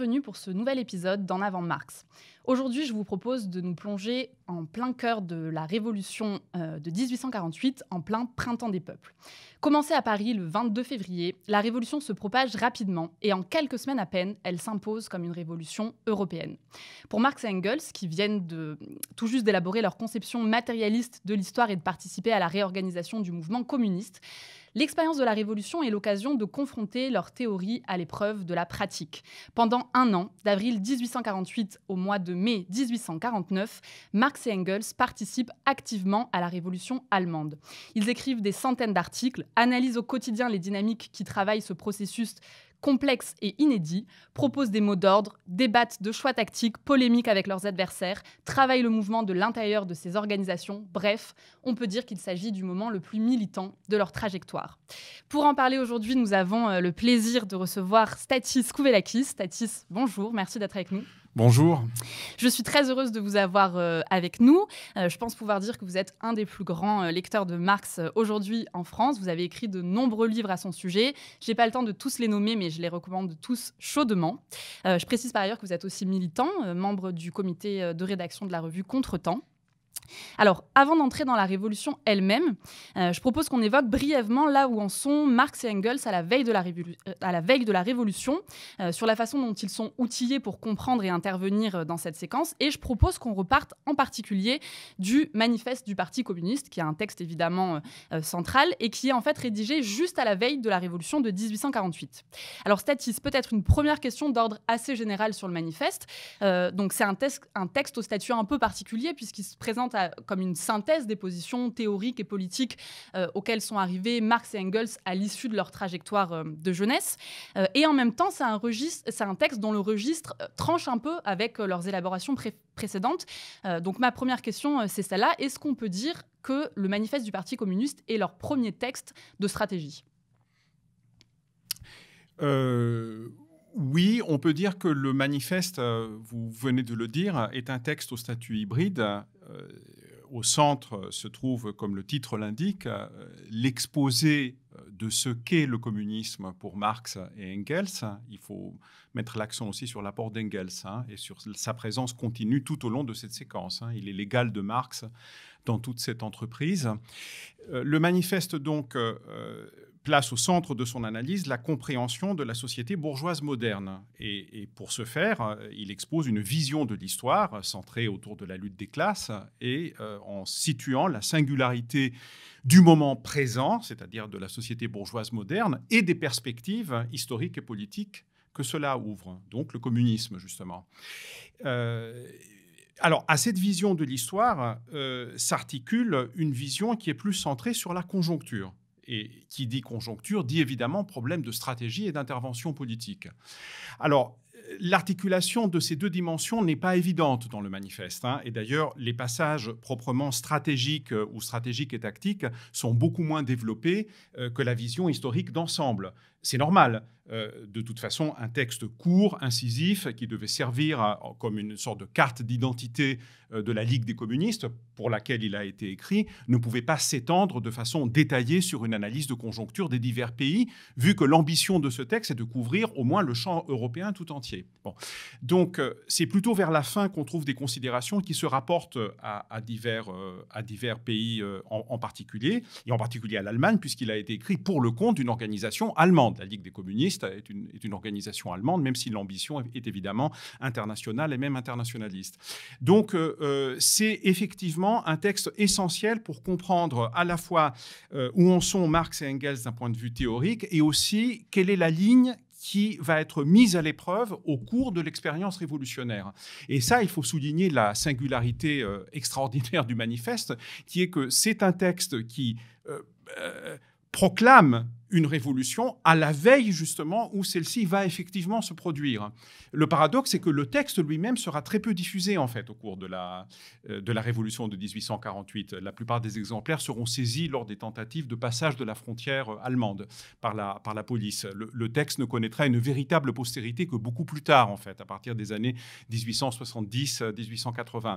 bienvenue pour ce nouvel épisode d'En avant Marx. Aujourd'hui, je vous propose de nous plonger en plein cœur de la révolution euh, de 1848, en plein printemps des peuples. Commencée à Paris le 22 février, la révolution se propage rapidement et en quelques semaines à peine, elle s'impose comme une révolution européenne. Pour Marx et Engels, qui viennent de, tout juste d'élaborer leur conception matérialiste de l'histoire et de participer à la réorganisation du mouvement communiste, L'expérience de la Révolution est l'occasion de confronter leur théorie à l'épreuve de la pratique. Pendant un an, d'avril 1848 au mois de mai 1849, Marx et Engels participent activement à la Révolution allemande. Ils écrivent des centaines d'articles, analysent au quotidien les dynamiques qui travaillent ce processus complexes et inédits, proposent des mots d'ordre, débattent de choix tactiques, polémiques avec leurs adversaires, travaillent le mouvement de l'intérieur de ces organisations. Bref, on peut dire qu'il s'agit du moment le plus militant de leur trajectoire. Pour en parler aujourd'hui, nous avons euh, le plaisir de recevoir Statis Kouvelakis. Statis, bonjour, merci d'être avec nous. Bonjour. Je suis très heureuse de vous avoir euh, avec nous. Euh, je pense pouvoir dire que vous êtes un des plus grands euh, lecteurs de Marx aujourd'hui en France. Vous avez écrit de nombreux livres à son sujet. Je n'ai pas le temps de tous les nommer, mais je les recommande tous chaudement. je précise par ailleurs que vous êtes aussi militant, membre du comité de rédaction de la revue Contre-temps. Alors, avant d'entrer dans la révolution elle-même, euh, je propose qu'on évoque brièvement là où en sont Marx et Engels à la veille de la, euh, Révolution, euh, sur la façon dont ils sont outillés pour comprendre et intervenir dans cette séquence. Et je propose qu'on reparte en particulier du manifeste du Parti communiste, qui est un texte évidemment central et qui est en fait rédigé juste à la veille de la Révolution de 1848. Alors, Statis, peut-être une première question d'ordre assez général sur le manifeste. donc, c'est un, un texte au statut un peu particulier puisqu'il se présente euh, comme une synthèse des positions théoriques et politiques euh, auxquelles sont arrivés Marx et Engels à l'issue de leur trajectoire euh, de jeunesse. et en même temps, c'est un, un texte dont le registre tranche un peu avec leurs élaborations précédentes. donc ma première question, c'est celle-là. Est-ce qu'on peut dire que le manifeste du Parti communiste est leur premier texte de stratégie oui, on peut dire que le manifeste, vous venez de le dire, est un texte au statut hybride euh, au centre se trouve, comme le titre l'indique, euh, l'exposé euh, de ce qu'est le communisme pour Marx et Engels. Il faut mettre l'accent aussi sur l'apport d'Engels hein, et sur sa présence continue tout au long de cette séquence. Hein. Il est l'égal de Marx dans toute cette entreprise. le manifeste donc place au centre de son analyse la compréhension de la société bourgeoise moderne. Et, pour ce faire, euh, il expose une vision de l'histoire euh, centrée autour de la lutte des classes et euh, en situant la singularité du moment présent, c'est-à-dire de la société bourgeoise moderne, et des perspectives historiques et politiques que cela ouvre, donc le communisme justement. alors, à cette vision de l'histoire s'articule une vision qui est plus centrée sur la conjoncture et qui dit conjoncture dit évidemment problème de stratégie et d'intervention politique. Alors, l'articulation de ces deux dimensions n'est pas évidente dans le manifeste. Hein. Et d'ailleurs, les passages proprement stratégiques euh, ou stratégiques et tactiques sont beaucoup moins développés euh, que la vision historique d'ensemble. C'est normal. Euh, de toute façon, un texte court, incisif, qui devait servir comme une sorte de carte d'identité euh, de la Ligue des communistes, pour laquelle il a été écrit, ne pouvait pas s'étendre de façon détaillée sur une analyse de conjoncture des divers pays, vu que l'ambition de ce texte est de couvrir au moins le champ européen tout entier. Donc, euh, c'est plutôt vers la fin qu'on trouve des considérations qui se rapportent à, divers, à divers pays en particulier, et en particulier à l'Allemagne, puisqu'il a été écrit pour le compte d'une organisation allemande. La Ligue des communistes est une, organisation allemande, même si l'ambition est évidemment internationale et même internationaliste. Donc euh, euh, c'est effectivement un texte essentiel pour comprendre à la fois euh, où en sont Marx et Engels d'un point de vue théorique et aussi quelle est la ligne qui va être mise à l'épreuve au cours de l'expérience révolutionnaire. Et ça, il faut souligner la singularité extraordinaire du manifeste, qui est que c'est un texte qui proclame une révolution à la veille justement où celle-ci va effectivement se produire. Le paradoxe, c'est que le texte lui-même sera très peu diffusé en fait au cours de la, euh, de la révolution de 1848. La plupart des exemplaires seront saisis lors des tentatives de passage de la frontière euh, allemande par la, par la police. Le, texte ne connaîtra une véritable postérité que beaucoup plus tard en fait, à partir des années 1870-1880. Euh,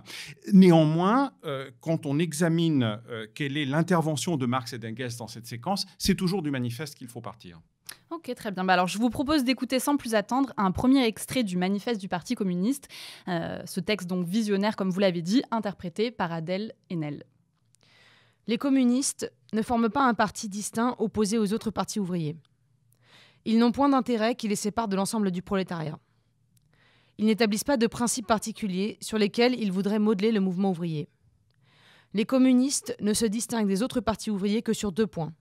Néanmoins, quand on examine quelle est l'intervention de Marx et d'Engels dans cette séquence, c'est toujours du manifeste est-ce qu'il faut partir. Ok, très bien. Bah, alors, je vous propose d'écouter sans plus attendre un premier extrait du manifeste du Parti communiste. Euh, ce texte, donc visionnaire, comme vous l'avez dit, interprété par Adèle Haenel. Les communistes ne forment pas un parti distinct opposé aux autres partis ouvriers. Ils n'ont point d'intérêt qui les sépare de l'ensemble du prolétariat. Ils n'établissent pas de principes particuliers sur lesquels ils voudraient modeler le mouvement ouvrier. Les communistes ne se distinguent des autres partis ouvriers que sur deux points.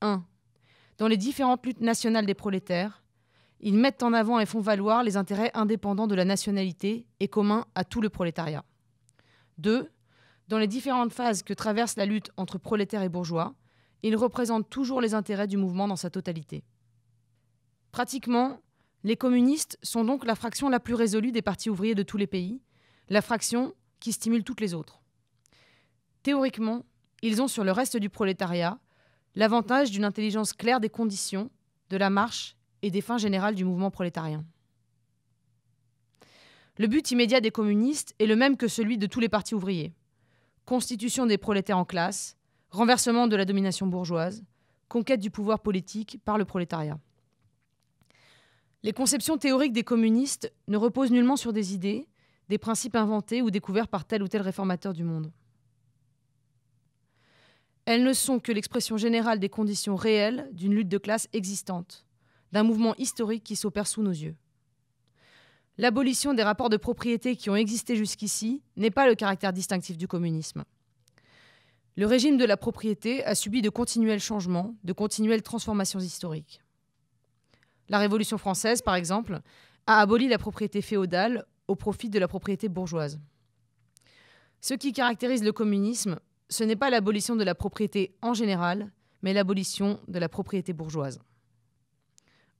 1 dans les différentes luttes nationales des prolétaires. Ils mettent en avant et font valoir les intérêts indépendants de la nationalité et communs à tout le prolétariat. Deux, Dans les différentes phases que traverse la lutte entre prolétaires et bourgeois, ils représentent toujours les intérêts du mouvement dans sa totalité. Pratiquement, les communistes sont donc la fraction la plus résolue des partis ouvriers de tous les pays, la fraction qui stimule toutes les autres. Théoriquement, ils ont sur le reste du prolétariat L'avantage d'une intelligence claire des conditions, de la marche et des fins générales du mouvement prolétarien. Le but immédiat des communistes est le même que celui de tous les partis ouvriers. Constitution des prolétaires en classe, renversement de la domination bourgeoise, conquête du pouvoir politique par le prolétariat. Les conceptions théoriques des communistes ne reposent nullement sur des idées, des principes inventés ou découverts par tel ou tel réformateur du monde. Elles ne sont que l'expression générale des conditions réelles d'une lutte de classe existante, d'un mouvement historique qui s'opère sous nos yeux. L'abolition des rapports de propriété qui ont existé jusqu'ici n'est pas le caractère distinctif du communisme. Le régime de la propriété a subi de continuels changements, de continuelles transformations historiques. La Révolution française, par exemple, a aboli la propriété féodale au profit de la propriété bourgeoise. Ce qui caractérise le communisme, ce n'est pas l'abolition de la propriété en général, mais l'abolition de la propriété bourgeoise.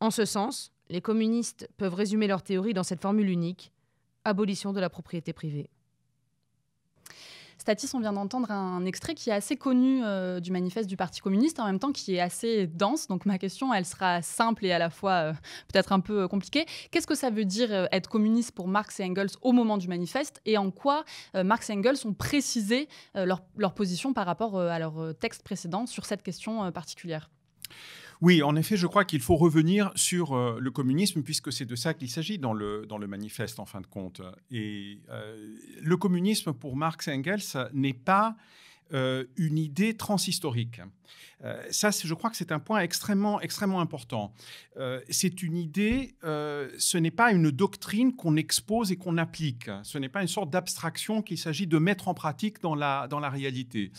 En ce sens, les communistes peuvent résumer leur théorie dans cette formule unique, abolition de la propriété privée. Statis, on vient d'entendre un extrait qui est assez connu euh, du manifeste du Parti communiste, en même temps qui est assez dense. Donc ma question, elle sera simple et à la fois euh, peut-être un peu compliquée. Qu'est-ce que ça veut dire euh, être communiste pour Marx et Engels au moment du manifeste et en quoi Marx et Engels ont précisé leur, position par rapport à leur texte précédent sur cette question particulière oui, en effet, je crois qu'il faut revenir sur euh, le communisme, puisque c'est de ça qu'il s'agit dans le, dans le manifeste, en fin de compte. Et euh, le communisme, pour Marx Engels, n'est pas euh, une idée transhistorique. Euh, ça, je crois que c'est un point extrêmement, extrêmement important. Euh, c'est une idée, ce n'est pas une doctrine qu'on expose et qu'on applique. Ce n'est pas une sorte d'abstraction qu'il s'agit de mettre en pratique dans la, dans la réalité.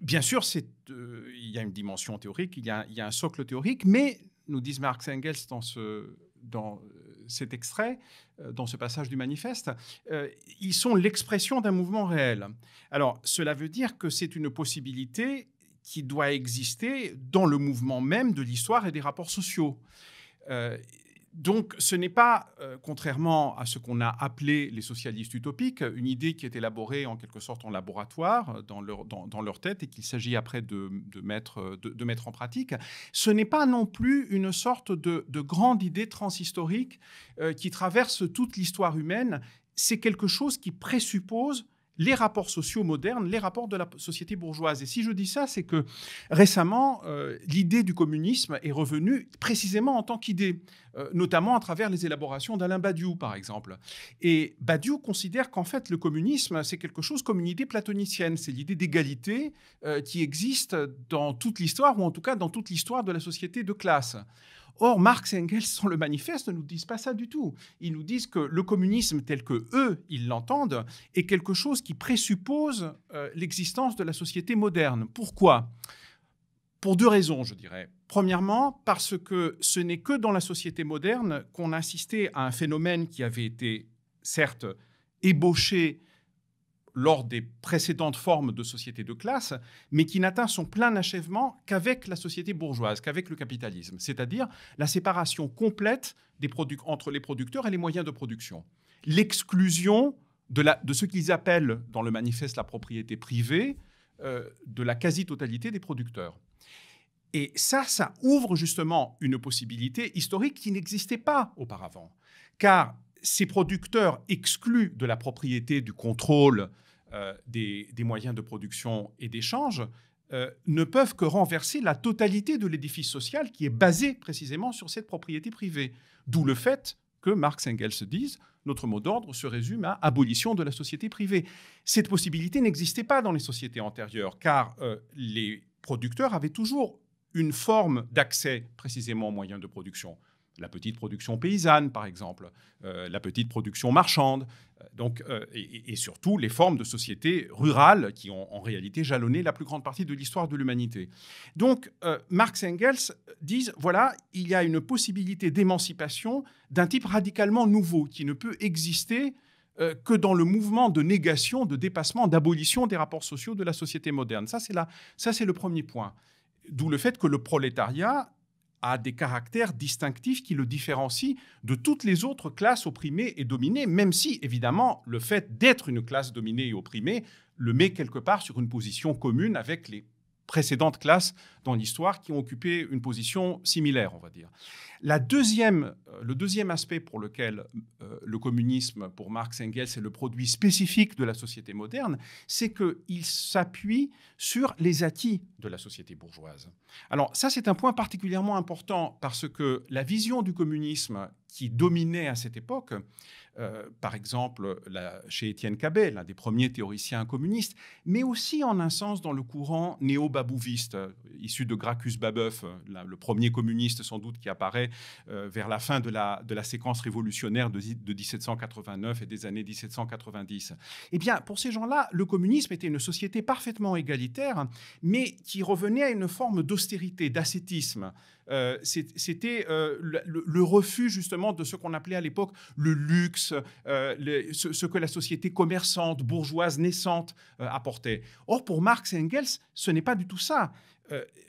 bien sûr, il y a une dimension théorique, il y a, il y a un socle théorique, mais, nous disent Marx et Engels dans ce dans cet extrait, euh, dans ce passage du manifeste, euh, ils sont l'expression d'un mouvement réel. Alors, cela veut dire que c'est une possibilité qui doit exister dans le mouvement même de l'histoire et des rapports sociaux. Euh, donc, ce n'est pas, euh, contrairement à ce qu'on a appelé les socialistes utopiques, une idée qui est élaborée en quelque sorte en laboratoire, euh, dans leur, tête, et qu'il s'agit après euh, de, mettre, en pratique. Ce n'est pas non plus une sorte de, grande idée transhistorique qui traverse toute l'histoire humaine. C'est quelque chose qui présuppose les rapports sociaux modernes, les rapports de la société bourgeoise. Et si je dis ça, c'est que récemment, euh, l'idée du communisme est revenue précisément en tant qu'idée, euh, notamment à travers les élaborations d'Alain Badiou, par exemple. Et Badiou considère qu'en fait, le communisme, c'est quelque chose comme une idée platonicienne, c'est l'idée d'égalité euh, qui existe dans toute l'histoire, ou en tout cas dans toute l'histoire de la société de classe. Or, Marx et Engels dans le manifeste ne nous disent pas ça du tout. Ils nous disent que le communisme tel que eux, ils l'entendent, est quelque chose qui présuppose euh, l'existence de la société moderne. Pourquoi Pour deux raisons, je dirais. Premièrement, parce que ce n'est que dans la société moderne qu'on a assisté à un phénomène qui avait été, certes, ébauché lors des précédentes formes de société de classe, mais qui n'atteint son plein achèvement qu'avec la société bourgeoise, qu'avec le capitalisme, c'est-à-dire la séparation complète entre les producteurs et les moyens de production, l'exclusion de, ce qu'ils appellent dans le manifeste la propriété privée euh, de la quasi-totalité des producteurs. Et ça, ça ouvre justement une possibilité historique qui n'existait pas auparavant, car ces producteurs exclus de la propriété, du contrôle euh, des, moyens de production et d'échange, euh, ne peuvent que renverser la totalité de l'édifice social qui est basé précisément sur cette propriété privée. D'où le fait que Marx et Engels disent notre mot d'ordre se résume à abolition de la société privée. Cette possibilité n'existait pas dans les sociétés antérieures, car euh, les producteurs avaient toujours une forme d'accès précisément aux moyens de production la petite production paysanne, par exemple, euh, la petite production marchande, euh, donc, euh, et, surtout les formes de société rurales qui ont en réalité jalonné la plus grande partie de l'histoire de l'humanité. Donc, Marx et Engels disent, voilà, il y a une possibilité d'émancipation d'un type radicalement nouveau qui ne peut exister que dans le mouvement de négation, de dépassement, d'abolition des rapports sociaux de la société moderne. Ça, c'est le premier point. D'où le fait que le prolétariat a des caractères distinctifs qui le différencient de toutes les autres classes opprimées et dominées, même si, évidemment, le fait d'être une classe dominée et opprimée le met quelque part sur une position commune avec les précédentes classes dans l'histoire qui ont occupé une position similaire, on va dire. La deuxième, euh, le deuxième aspect pour lequel euh, le communisme, pour Marx et Engels, est le produit spécifique de la société moderne, c'est qu'il s'appuie sur les acquis de la société bourgeoise. Alors ça, c'est un point particulièrement important parce que la vision du communisme qui dominait à cette époque euh, par exemple chez Étienne Cabet, l'un des premiers théoriciens communistes, mais aussi en un sens dans le courant néo-babouviste, euh, issu de Gracchus Babeuf, euh, le premier communiste sans doute qui apparaît vers la fin de la, séquence révolutionnaire de, de 1789 et des années 1790. Eh bien, pour ces gens-là, le communisme était une société parfaitement égalitaire, mais qui revenait à une forme d'austérité, d'ascétisme. Euh, c'était euh, le, refus justement de ce qu'on appelait à l'époque le luxe, euh, ce, que la société commerçante, bourgeoise, naissante apportait. Or, pour Marx et Engels, ce n'est pas du tout ça.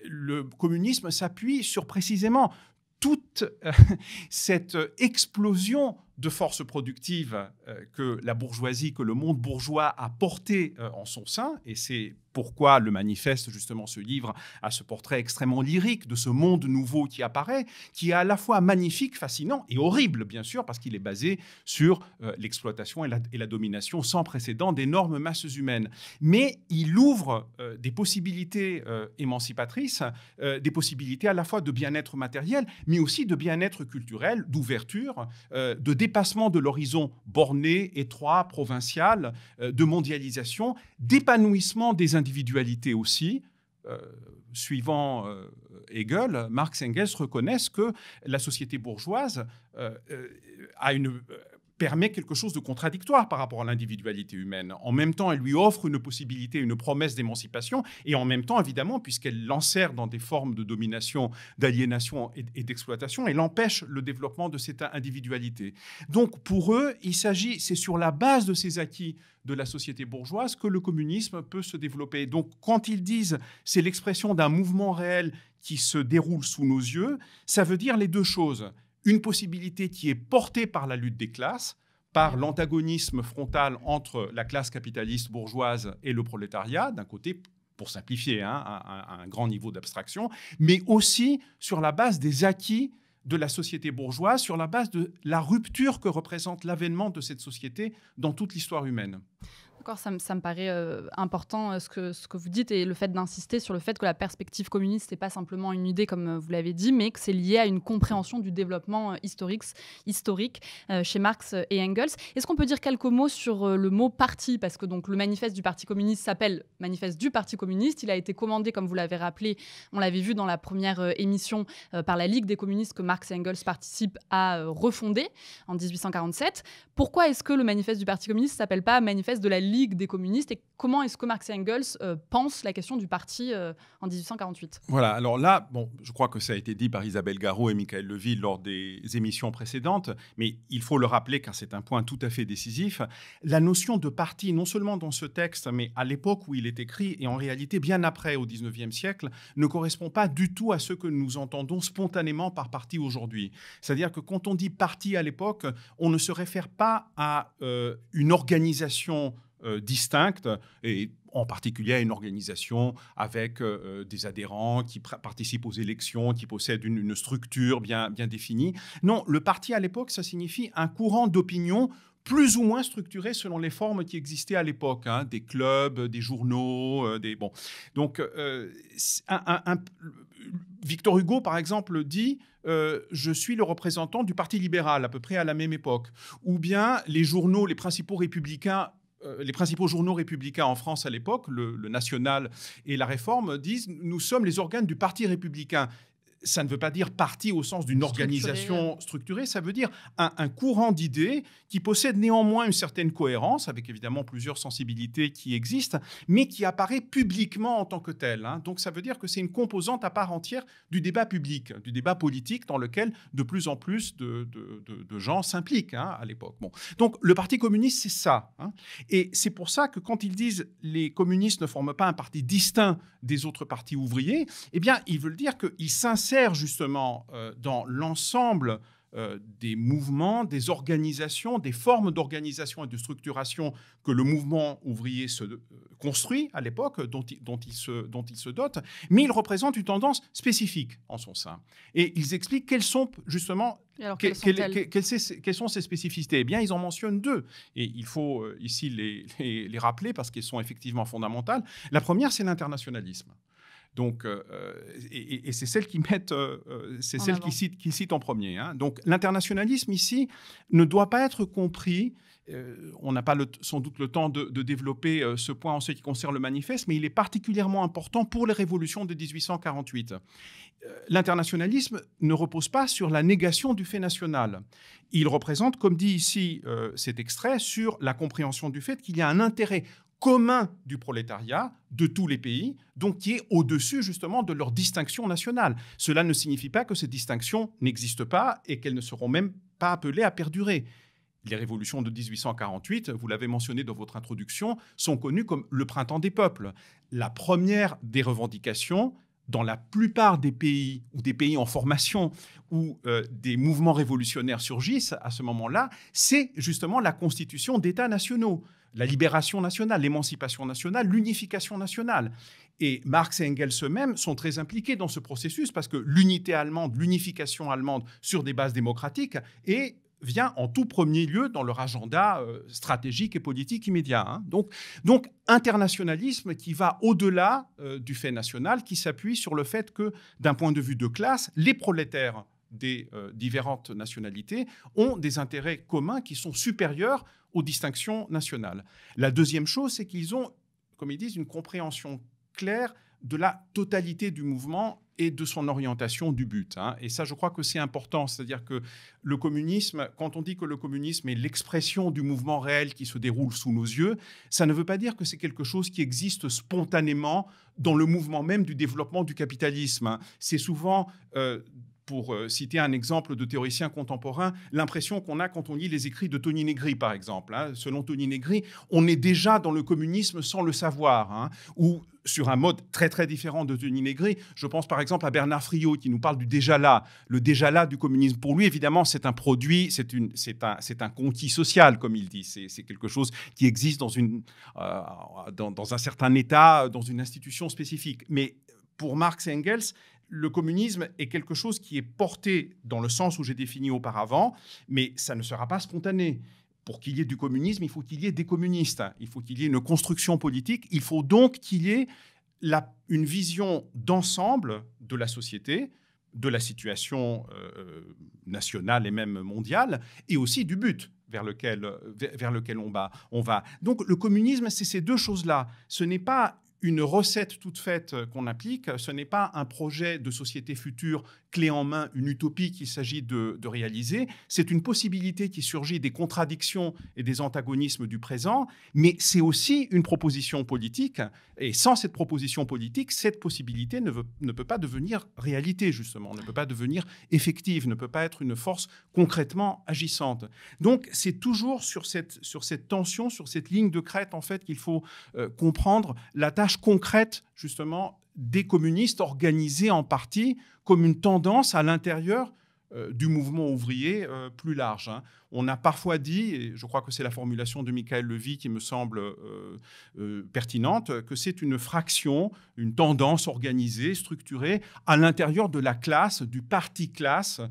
le communisme s'appuie sur précisément toute cette explosion de forces productives que la bourgeoisie, que le monde bourgeois a portée en son sein, et c'est pourquoi le manifeste, justement, ce livre, à ce portrait extrêmement lyrique de ce monde nouveau qui apparaît, qui est à la fois magnifique, fascinant et horrible, bien sûr, parce qu'il est basé sur euh, l'exploitation et, la, domination sans précédent d'énormes masses humaines. Mais il ouvre euh, des possibilités euh, émancipatrices, des possibilités à la fois de bien-être matériel, mais aussi de bien-être culturel, d'ouverture, de dépassement de l'horizon borné, étroit, provincial, de mondialisation, d'épanouissement des individus individualité aussi, euh, suivant euh, Hegel, Marx et Engels reconnaissent que la société bourgeoise euh, a une, permet quelque chose de contradictoire par rapport à l'individualité humaine. En même temps, elle lui offre une possibilité, une promesse d'émancipation, et en même temps, évidemment, puisqu'elle l'enserre dans des formes de domination, d'aliénation et, d'exploitation, elle empêche le développement de cette individualité. Donc, pour eux, il s'agit, c'est sur la base de ces acquis de la société bourgeoise que le communisme peut se développer. Donc, quand ils disent c'est l'expression d'un mouvement réel qui se déroule sous nos yeux, ça veut dire les deux choses une possibilité qui est portée par la lutte des classes, par l'antagonisme frontal entre la classe capitaliste bourgeoise et le prolétariat, d'un côté, pour simplifier, hein, un grand niveau d'abstraction, mais aussi sur la base des acquis de la société bourgeoise sur la base de la rupture que représente l'avènement de cette société dans toute l'histoire humaine. Encore, ça, me paraît euh, important euh, ce, que, ce que vous dites et le fait d'insister sur le fait que la perspective communiste n'est pas simplement une idée, comme euh, vous l'avez dit, mais que c'est lié à une compréhension du développement historique, historique chez Marx et Engels. Est-ce qu'on peut dire quelques mots sur le mot parti Parce que donc, le manifeste du Parti communiste s'appelle Manifeste du Parti communiste. Il a été commandé, comme vous l'avez rappelé, on l'avait vu dans la première émission, par la Ligue des communistes que Marx et Engels participent à refonder en 1847. Pourquoi est-ce que le manifeste du Parti communiste s'appelle pas Manifeste de la Ligue ligue des communistes et comment est-ce que Marx et Engels pense euh, pensent la question du parti euh, en 1848 Voilà, alors là, bon, je crois que ça a été dit par Isabelle Garot et Michael Levy lors des émissions précédentes, mais il faut le rappeler car c'est un point tout à fait décisif. La notion de parti, non seulement dans ce texte, mais à l'époque où il est écrit et en réalité bien après, au 19e siècle, ne correspond pas du tout à ce que nous entendons spontanément par parti aujourd'hui. C'est-à-dire que quand on dit parti à l'époque, on ne se réfère pas à euh, une organisation distincte euh, distinctes, et en particulier à une organisation avec euh, euh, des adhérents qui participent aux élections, qui possèdent une, structure bien, bien définie. Non, le parti à l'époque, ça signifie un courant d'opinion plus ou moins structuré selon les formes qui existaient à l'époque, hein, des clubs, des journaux, des bon. Donc, Victor Hugo, par exemple, dit je suis le représentant du Parti libéral, à peu près à la même époque. Ou bien les journaux, les principaux républicains euh, les principaux journaux républicains en France à l'époque, le, National et La Réforme, disent Nous sommes les organes du Parti républicain ça ne veut pas dire parti au sens d'une organisation structurée, ça veut dire un, courant d'idées qui possède néanmoins une certaine cohérence, avec évidemment plusieurs sensibilités qui existent, mais qui apparaît publiquement en tant que tel. Hein. Donc ça veut dire que c'est une composante à part entière du débat public, du débat politique dans lequel de plus en plus de, gens s'impliquent hein, à l'époque. Bon. Donc le Parti communiste, c'est ça. Hein. Et c'est pour ça que quand ils disent les communistes ne forment pas un parti distinct des autres partis ouvriers, eh bien ils veulent dire qu'ils s'insèrent sert justement euh, dans l'ensemble euh, des mouvements, des organisations, des formes d'organisation et de structuration que le mouvement ouvrier se euh, construit à l'époque, dont, il se, dont dote, mais il représente une tendance spécifique en son sein. Et ils expliquent quelles sont justement quelles, sont ces spécificités Eh bien, ils en mentionnent deux. Et il faut ici les, les rappeler parce qu'ils sont effectivement fondamentales. La première, c'est l'internationalisme. Donc, euh, euh, et, c'est celle qui mettent, c'est celles qui cite, euh, qui en premier. Hein. Donc, l'internationalisme ici ne doit pas être compris. on n'a pas le, sans doute le temps de, de développer ce point en ce qui concerne le manifeste, mais il est particulièrement important pour les révolutions de 1848. L'internationalisme ne repose pas sur la négation du fait national. Il représente, comme dit ici cet extrait, sur la compréhension du fait qu'il y a un intérêt commun du prolétariat de tous les pays, donc qui est au-dessus justement de leur distinction nationale. Cela ne signifie pas que ces distinctions n'existent pas et qu'elles ne seront même pas appelées à perdurer. Les révolutions de 1848, vous l'avez mentionné dans votre introduction, sont connues comme le printemps des peuples. La première des revendications, dans la plupart des pays ou des pays en formation où euh, des mouvements révolutionnaires surgissent à ce moment-là, c'est justement la constitution d'États nationaux, la libération nationale, l'émancipation nationale, l'unification nationale. Et Marx et Engels eux-mêmes sont très impliqués dans ce processus parce que l'unité allemande, l'unification allemande sur des bases démocratiques est vient en tout premier lieu dans leur agenda euh, stratégique et politique immédiat. Hein. Donc, donc, internationalisme qui va au-delà euh, du fait national, qui s'appuie sur le fait que, d'un point de vue de classe, les prolétaires des euh, différentes nationalités ont des intérêts communs qui sont supérieurs aux distinctions nationales. La deuxième chose, c'est qu'ils ont, comme ils disent, une compréhension claire de la totalité du mouvement et de son orientation du but. Hein. Et ça, je crois que c'est important. C'est-à-dire que le communisme, quand on dit que le communisme est l'expression du mouvement réel qui se déroule sous nos yeux, ça ne veut pas dire que c'est quelque chose qui existe spontanément dans le mouvement même du développement du capitalisme. Hein. C'est souvent euh, pour euh, citer un exemple de théoricien contemporain, l'impression qu'on a quand on lit les écrits de Tony Negri, par exemple. Hein. Selon Tony Negri, on est déjà dans le communisme sans le savoir, hein. ou sur un mode très très différent de Tony Negri. Je pense par exemple à Bernard Friot qui nous parle du déjà-là, le déjà-là du communisme. Pour lui, évidemment, c'est un produit, c'est, une, c'est, un, c'est un conquis social, comme il dit. C'est, quelque chose qui existe dans, une, euh, dans, dans un certain état, dans une institution spécifique. Mais pour Marx et Engels, le communisme est quelque chose qui est porté dans le sens où j'ai défini auparavant, mais ça ne sera pas spontané. Pour qu'il y ait du communisme, il faut qu'il y ait des communistes, il faut qu'il y ait une construction politique, il faut donc qu'il y ait une vision d'ensemble de la société, de la situation euh, nationale et même mondiale, et aussi du but vers lequel, lequel on, va, on va. Donc le communisme, c'est ces deux choses-là. Ce n'est pas une recette toute faite euh, qu'on applique, euh, ce n'est pas un projet de société future clé en main, une utopie qu'il s'agit de, réaliser, c'est une possibilité qui surgit des contradictions et des antagonismes du présent, mais c'est aussi une proposition politique, et sans cette proposition politique, cette possibilité ne, peut pas devenir réalité, justement, ne peut pas devenir effective, ne peut pas être une force concrètement agissante. Donc c'est toujours sur cette, sur cette tension, sur cette ligne de crête, en fait, qu'il faut euh, comprendre la tâche concrète, justement, des communistes organisés en partie comme une tendance à l'intérieur euh, du mouvement ouvrier euh, plus large. Hein. On a parfois dit, et je crois que c'est la formulation de Michael Levy qui me semble euh, pertinente, que c'est une fraction, une tendance organisée, structurée à l'intérieur de la classe, du parti classe,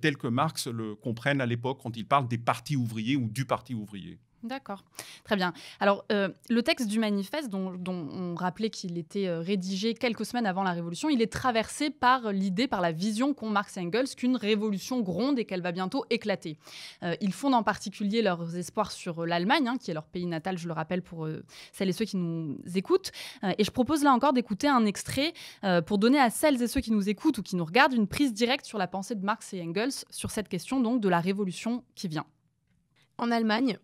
tel que Marx le comprenne à l'époque quand il parle des partis ouvriers ou du parti ouvrier. D'accord, très bien. Alors, euh, le texte du manifeste, dont, on rappelait qu'il était euh, rédigé quelques semaines avant la Révolution, il est traversé par l'idée, par la vision qu'ont Marx et Engels qu'une révolution gronde et qu'elle va bientôt éclater. Euh, ils fondent en particulier leurs espoirs sur l'Allemagne, hein, qui est leur pays natal, je le rappelle, pour celles et ceux qui nous écoutent. et je propose là encore d'écouter un extrait pour donner à celles et ceux qui nous écoutent ou qui nous regardent une prise directe sur la pensée de Marx et Engels sur cette question donc de la révolution qui vient. En Allemagne,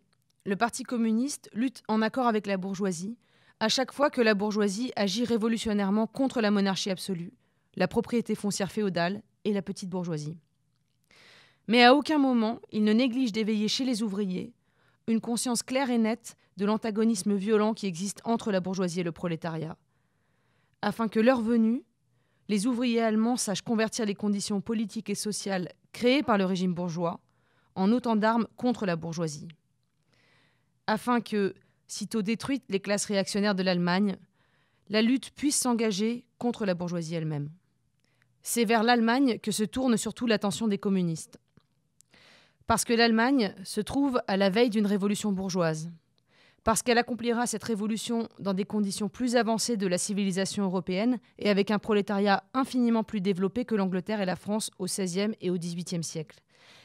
le Parti communiste lutte en accord avec la bourgeoisie à chaque fois que la bourgeoisie agit révolutionnairement contre la monarchie absolue, la propriété foncière féodale et la petite bourgeoisie. Mais à aucun moment il ne néglige d'éveiller chez les ouvriers une conscience claire et nette de l'antagonisme violent qui existe entre la bourgeoisie et le prolétariat, afin que leur venue, les ouvriers allemands sachent convertir les conditions politiques et sociales créées par le régime bourgeois en autant d'armes contre la bourgeoisie afin que, sitôt détruites les classes réactionnaires de l'Allemagne, la lutte puisse s'engager contre la bourgeoisie elle-même. C'est vers l'Allemagne que se tourne surtout l'attention des communistes. Parce que l'Allemagne se trouve à la veille d'une révolution bourgeoise, parce qu'elle accomplira cette révolution dans des conditions plus avancées de la civilisation européenne et avec un prolétariat infiniment plus développé que l'Angleterre et la France au XVIe et au XVIIIe siècle,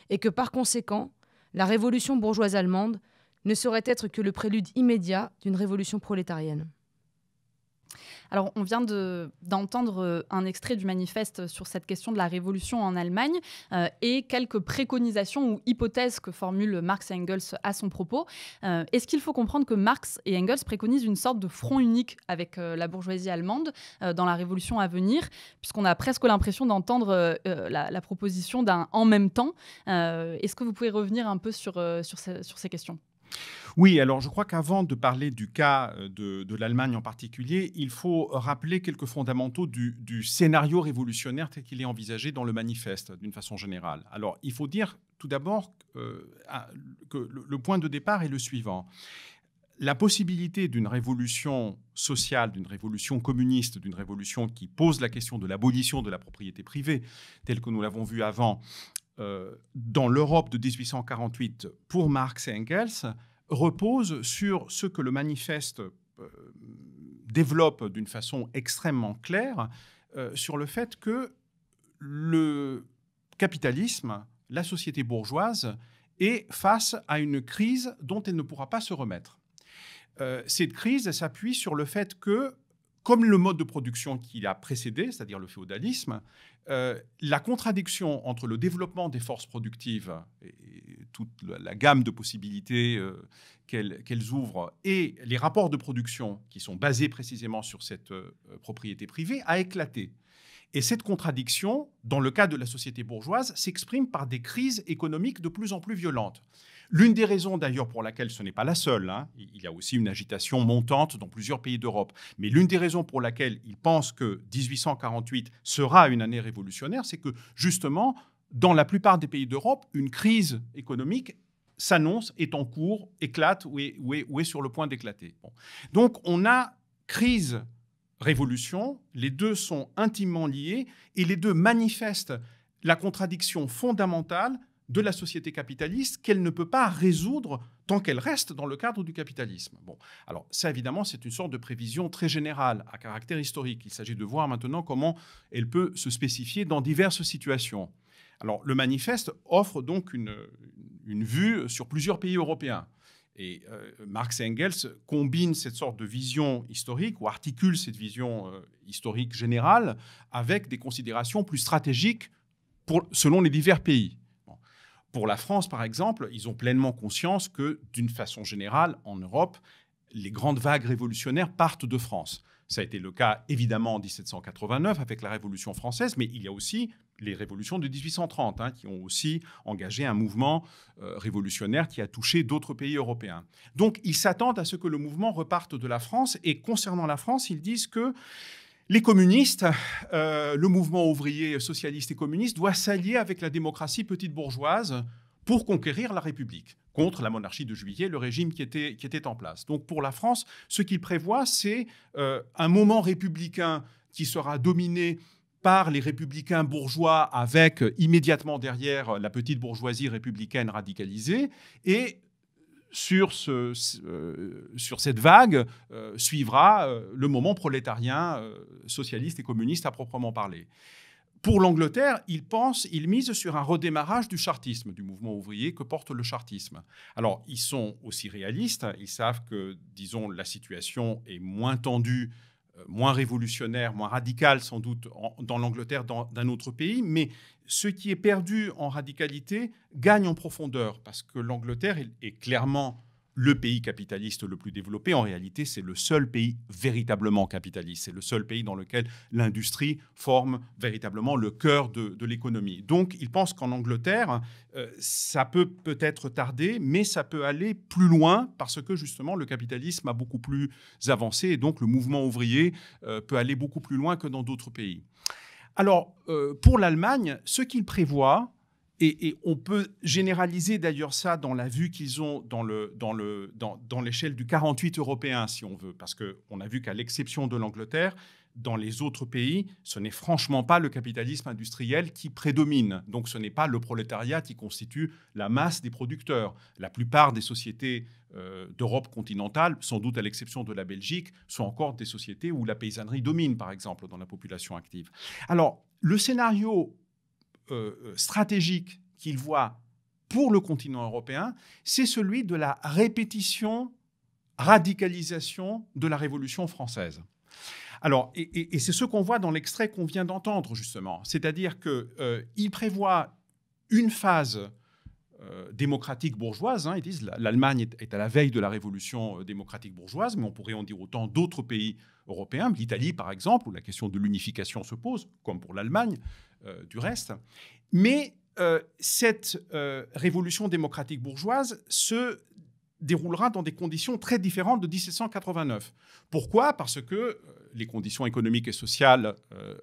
et que par conséquent, la révolution bourgeoise allemande ne saurait être que le prélude immédiat d'une révolution prolétarienne. Alors, on vient d'entendre euh, un extrait du manifeste sur cette question de la révolution en Allemagne euh, et quelques préconisations ou hypothèses que formulent Marx et Engels à son propos. Euh, est-ce qu'il faut comprendre que Marx et Engels préconisent une sorte de front unique avec la bourgeoisie allemande dans la révolution à venir, puisqu'on a presque l'impression d'entendre la, proposition d'un en même temps Est-ce que vous pouvez revenir un peu sur ces questions oui, alors je crois qu'avant de parler du cas euh, de, l'Allemagne en particulier, il faut rappeler quelques fondamentaux du, scénario révolutionnaire tel qu'il est envisagé dans le manifeste, d'une façon générale. Alors, il faut dire tout d'abord euh, que le, le point de départ est le suivant. La possibilité d'une révolution sociale, d'une révolution communiste, d'une révolution qui pose la question de l'abolition de la propriété privée, telle que nous l'avons vu avant, euh, dans l'Europe de 1848 pour Marx et Engels repose sur ce que le manifeste euh, développe d'une façon extrêmement claire euh, sur le fait que le capitalisme, la société bourgeoise, est face à une crise dont elle ne pourra pas se remettre. cette crise s'appuie sur le fait que comme le mode de production qui l'a précédé, c'est-à-dire le féodalisme, euh, la contradiction entre le développement des forces productives et, toute la gamme de possibilités euh, qu'elles ouvrent et les rapports de production qui sont basés précisément sur cette euh, propriété privée a éclaté. Et cette contradiction, dans le cas de la société bourgeoise, s'exprime par des crises économiques de plus en plus violentes. L'une des raisons d'ailleurs pour laquelle ce n'est pas la seule, hein, il y a aussi une agitation montante dans plusieurs pays d'Europe, mais l'une des raisons pour laquelle il pense que 1848 sera une année révolutionnaire, c'est que justement, dans la plupart des pays d'Europe, une crise économique s'annonce, est en cours, éclate ou est, sur le point d'éclater. Donc on a crise, révolution, les deux sont intimement liés et les deux manifestent la contradiction fondamentale de la société capitaliste qu'elle ne peut pas résoudre tant qu'elle reste dans le cadre du capitalisme. Bon, alors ça évidemment c'est une sorte de prévision très générale à caractère historique. Il s'agit de voir maintenant comment elle peut se spécifier dans diverses situations. Alors le manifeste offre donc une, vue sur plusieurs pays européens. Et euh, Marx et Engels combinent cette sorte de vision historique ou articule cette vision euh, historique générale avec des considérations plus stratégiques pour, selon les divers pays. Pour la France, par exemple, ils ont pleinement conscience que, d'une façon générale, en Europe, les grandes vagues révolutionnaires partent de France. Ça a été le cas évidemment en 1789 avec la Révolution française, mais il y a aussi les révolutions de 1830 hein, qui ont aussi engagé un mouvement euh, révolutionnaire qui a touché d'autres pays européens. Donc ils s'attendent à ce que le mouvement reparte de la France et concernant la France, ils disent que les communistes, euh, le mouvement ouvrier socialiste et communiste doit s'allier avec la démocratie petite bourgeoise pour conquérir la République contre la monarchie de juillet, le régime qui était, qui était en place. Donc pour la France, ce qu'il prévoit, c'est euh, un moment républicain qui sera dominé par les républicains bourgeois avec euh, immédiatement derrière la petite bourgeoisie républicaine radicalisée et sur, ce, euh, sur cette vague euh, suivra euh, le moment prolétarien, socialiste et communiste à proprement parler. Pour l'Angleterre, ils pensent, il mise sur un redémarrage du chartisme, du mouvement ouvrier que porte le chartisme. Alors, ils sont aussi réalistes, ils savent que, disons, la situation est moins tendue moins révolutionnaire, moins radical sans doute dans l'Angleterre dans d'un autre pays, mais ce qui est perdu en radicalité gagne en profondeur parce que l'Angleterre est, clairement le pays capitaliste le plus développé, en réalité, c'est le seul pays véritablement capitaliste. C'est le seul pays dans lequel l'industrie forme véritablement le cœur de, l'économie. Donc, il pense qu'en Angleterre, euh, ça peut peut-être tarder, mais ça peut aller plus loin parce que justement, le capitalisme a beaucoup plus avancé et donc le mouvement ouvrier euh, peut aller beaucoup plus loin que dans d'autres pays. Alors, euh, pour l'Allemagne, ce qu'il prévoit, et, on peut généraliser d'ailleurs ça dans la vue qu'ils ont dans, le, dans, le, dans, dans l'échelle du 48 européen, si on veut, parce qu'on a vu qu'à l'exception de l'Angleterre, dans les autres pays, ce n'est franchement pas le capitalisme industriel qui prédomine. Donc ce n'est pas le prolétariat qui constitue la masse des producteurs. La plupart des sociétés euh, d'Europe continentale, sans doute à l'exception de la Belgique, sont encore des sociétés où la paysannerie domine, par exemple, dans la population active. Alors, le scénario euh, euh, stratégique qu'il voit pour le continent européen, c'est celui de la répétition, radicalisation de la Révolution française. Alors, et, c'est ce qu'on voit dans l'extrait qu'on vient d'entendre, justement. C'est-à-dire qu'il euh, prévoit une phase euh, démocratique bourgeoise. Hein, ils disent l'Allemagne est, à la veille de la révolution démocratique bourgeoise, mais on pourrait en dire autant d'autres pays européens, l'Italie par exemple, où la question de l'unification se pose, comme pour l'Allemagne. Euh, du reste. Mais euh, cette euh, révolution démocratique bourgeoise se déroulera dans des conditions très différentes de 1789. Pourquoi Parce que les conditions économiques et sociales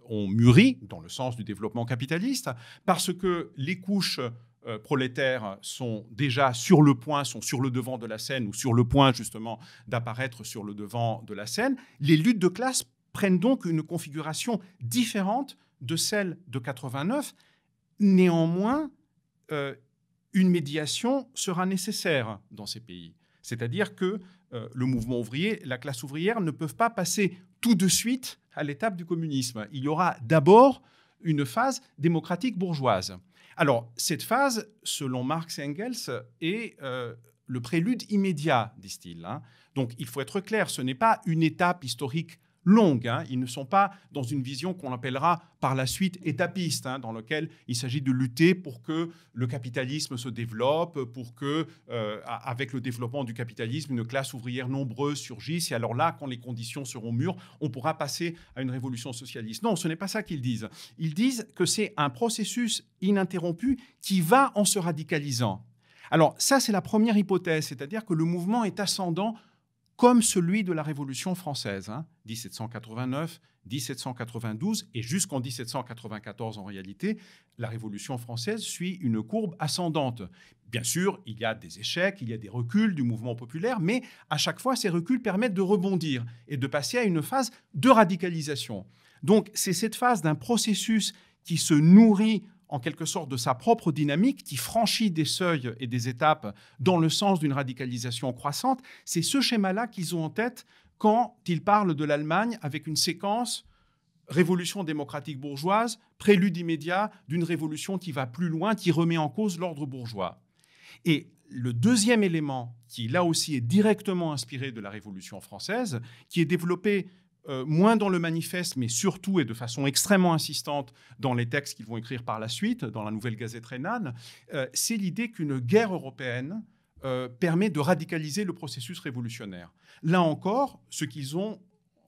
ont mûri dans le sens du développement capitaliste, parce que les couches prolétaires sont déjà sur le point, sont sur le devant de la scène ou sur le point justement d'apparaître sur le devant de la scène. Les luttes de classe prennent donc une configuration différente de celle de 89. Néanmoins, euh, une médiation sera nécessaire dans ces pays. C'est-à-dire que euh, le mouvement ouvrier, la classe ouvrière ne peuvent pas passer tout de suite à l'étape du communisme. Il y aura d'abord une phase démocratique bourgeoise. Alors, cette phase, selon Marx et Engels, est euh, le prélude immédiat, disent-ils. Hein. Donc, il faut être clair, ce n'est pas une étape historique longue. Hein. Ils ne sont pas dans une vision qu'on appellera par la suite étapiste, hein, dans laquelle il s'agit de lutter pour que le capitalisme se développe, pour que, euh, avec le développement du capitalisme, une classe ouvrière nombreuse surgisse. Et alors là, quand les conditions seront mûres, on pourra passer à une révolution socialiste. Non, ce n'est pas ça qu'ils disent. Ils disent que c'est un processus ininterrompu qui va en se radicalisant. Alors ça, c'est la première hypothèse, c'est-à-dire que le mouvement est ascendant comme celui de la Révolution française, 1789, hein. 1792 et jusqu'en 1794 en réalité, la Révolution française suit une courbe ascendante. Bien sûr, il y a des échecs, il y a des reculs du mouvement populaire, mais à chaque fois, ces reculs permettent de rebondir et de passer à une phase de radicalisation. Donc c'est cette phase d'un processus qui se nourrit en quelque sorte de sa propre dynamique qui franchit des seuils et des étapes dans le sens d'une radicalisation croissante, c'est ce schéma-là qu'ils ont en tête quand ils parlent de l'Allemagne avec une séquence révolution démocratique bourgeoise, prélude immédiat d'une révolution qui va plus loin, qui remet en cause l'ordre bourgeois. Et le deuxième élément, qui là aussi est directement inspiré de la Révolution française, qui est développé euh, moins dans le manifeste, mais surtout et de façon extrêmement insistante dans les textes qu'ils vont écrire par la suite, dans la Nouvelle Gazette rhénane, euh, c'est l'idée qu'une guerre européenne euh, permet de radicaliser le processus révolutionnaire. Là encore, ce qu'ils ont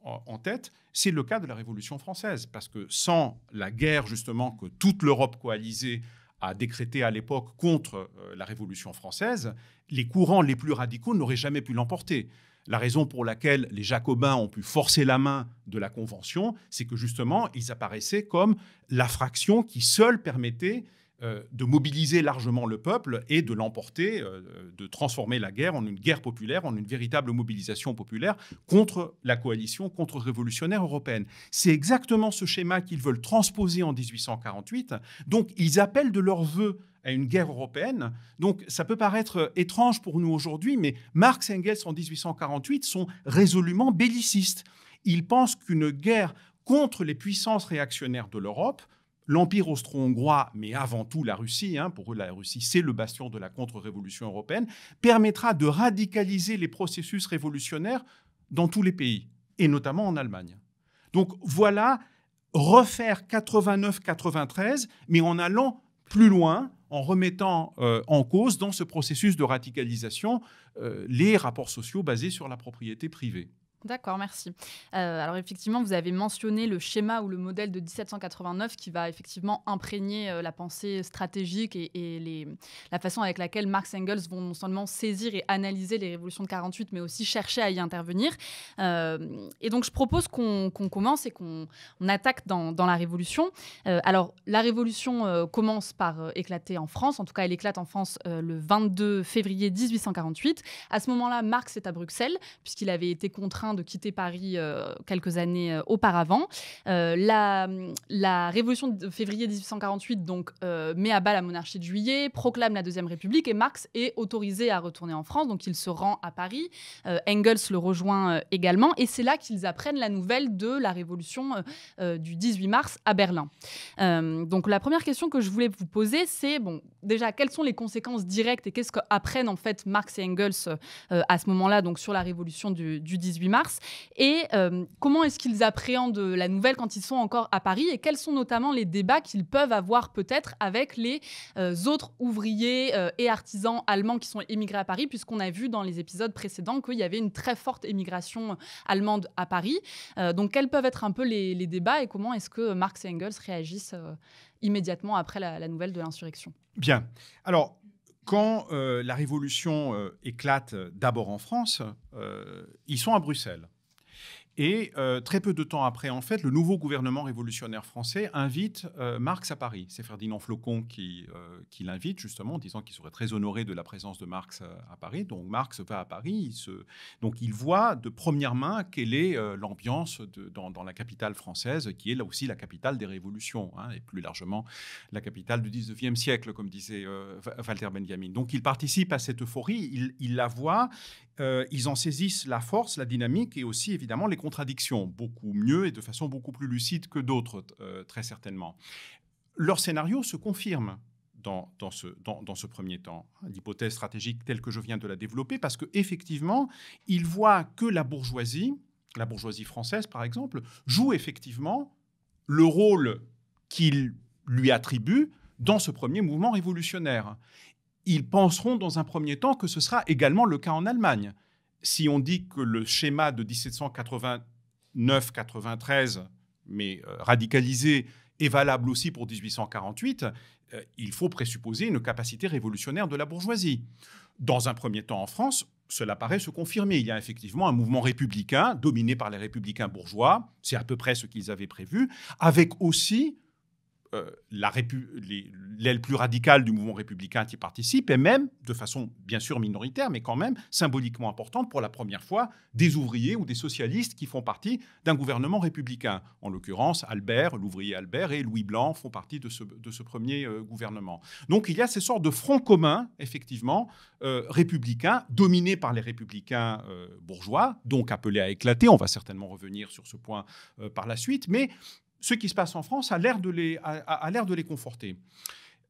en tête, c'est le cas de la Révolution française, parce que sans la guerre justement que toute l'Europe coalisée a décrété à l'époque contre la Révolution française, les courants les plus radicaux n'auraient jamais pu l'emporter. La raison pour laquelle les Jacobins ont pu forcer la main de la Convention, c'est que justement, ils apparaissaient comme la fraction qui seule permettait euh, de mobiliser largement le peuple et de l'emporter, euh, de transformer la guerre en une guerre populaire, en une véritable mobilisation populaire contre la coalition contre-révolutionnaire européenne. C'est exactement ce schéma qu'ils veulent transposer en 1848. Donc ils appellent de leur vœu à une guerre européenne. Donc ça peut paraître euh, étrange pour nous aujourd'hui, mais Marx et Engels en 1848 sont résolument bellicistes. Ils pensent qu'une guerre contre les puissances réactionnaires de l'Europe, l'Empire austro-hongrois, mais avant tout la Russie, hein, pour eux la Russie c'est le bastion de la contre-révolution européenne, permettra de radicaliser les processus révolutionnaires dans tous les pays, et notamment en Allemagne. Donc voilà, refaire 89-93, mais en allant plus loin en remettant euh, en cause dans ce processus de radicalisation euh, les rapports sociaux basés sur la propriété privée. D'accord, merci. Euh, alors effectivement, vous avez mentionné le schéma ou le modèle de 1789 qui va effectivement imprégner euh, la pensée stratégique et, les, la façon avec laquelle Marx et Engels vont non seulement saisir et analyser les révolutions de 48, mais aussi chercher à y intervenir. Euh, et donc je propose qu'on commence et qu'on attaque dans, dans, la révolution. alors la révolution commence par éclater en France, en tout cas elle éclate en France le 22 février 1848. À ce moment-là, Marx est à Bruxelles puisqu'il avait été contraint de quitter Paris euh, quelques années euh, auparavant. Euh, la, la, révolution de février 1848 donc, met à bas la monarchie de juillet, proclame la Deuxième République et Marx est autorisé à retourner en France. Donc il se rend à Paris. Engels le rejoint également. Et c'est là qu'ils apprennent la nouvelle de la révolution du 18 mars à Berlin. donc la première question que je voulais vous poser, c'est bon, déjà, quelles sont les conséquences directes et qu'est-ce qu'apprennent en fait Marx et Engels à ce moment-là, donc sur la révolution du 18 mars mars Et euh, comment est-ce qu'ils appréhendent euh, la nouvelle quand ils sont encore à Paris Et quels sont notamment les débats qu'ils peuvent avoir peut-être avec les euh, autres ouvriers et artisans allemands qui sont émigrés à Paris, puisqu'on a vu dans les épisodes précédents qu'il y avait une très forte émigration allemande à Paris. donc quels peuvent être un peu les, débats et comment est-ce que Marx et Engels réagissent immédiatement après la, la nouvelle de l'insurrection Bien. Alors, quand euh, la révolution euh, éclate euh, d'abord en France, ils sont à Bruxelles. Et euh, très peu de temps après, en fait, le nouveau gouvernement révolutionnaire français invite euh, Marx à Paris. C'est Ferdinand Flocon qui, euh, qui l'invite, justement, en disant qu'il serait très honoré de la présence de Marx à, Paris. Donc Marx va à Paris. Il se... Donc il voit de première main quelle est l'ambiance dans, dans, la capitale française, qui est là aussi la capitale des révolutions, hein, et plus largement la capitale du 19e siècle, comme disait Walter Benjamin. Donc il participe à cette euphorie, il, il la voit, ils en saisissent la force, la dynamique et aussi, évidemment, les contradiction beaucoup mieux et de façon beaucoup plus lucide que d'autres, euh, très certainement. Leur scénario se confirme. Dans, ce, dans, dans, ce, premier temps, hein. l'hypothèse stratégique telle que je viens de la développer, parce qu'effectivement, ils voient que la bourgeoisie, la bourgeoisie française par exemple, joue effectivement le rôle qu'il lui attribue dans ce premier mouvement révolutionnaire. Ils penseront dans un premier temps que ce sera également le cas en Allemagne si on dit que le schéma de 1789-93, mais euh, radicalisé, est valable aussi pour 1848, euh, il faut présupposer une capacité révolutionnaire de la bourgeoisie. Dans un premier temps en France, cela paraît se confirmer. Il y a effectivement un mouvement républicain dominé par les républicains bourgeois, c'est à peu près ce qu'ils avaient prévu, avec aussi euh, l'aile plus radicale du mouvement républicain qui participe, et même, de façon bien sûr minoritaire, mais quand même symboliquement importante, pour la première fois, des ouvriers ou des socialistes qui font partie d'un gouvernement républicain. En l'occurrence, Albert, l'ouvrier Albert et Louis Blanc font partie de ce, premier euh, gouvernement. Donc il y a ces sortes de fronts communs, effectivement, euh, républicains, dominés par les républicains bourgeois, donc appelés à éclater. On va certainement revenir sur ce point par la suite, mais ce qui se passe en France a l'air de les, a, l'air de les conforter.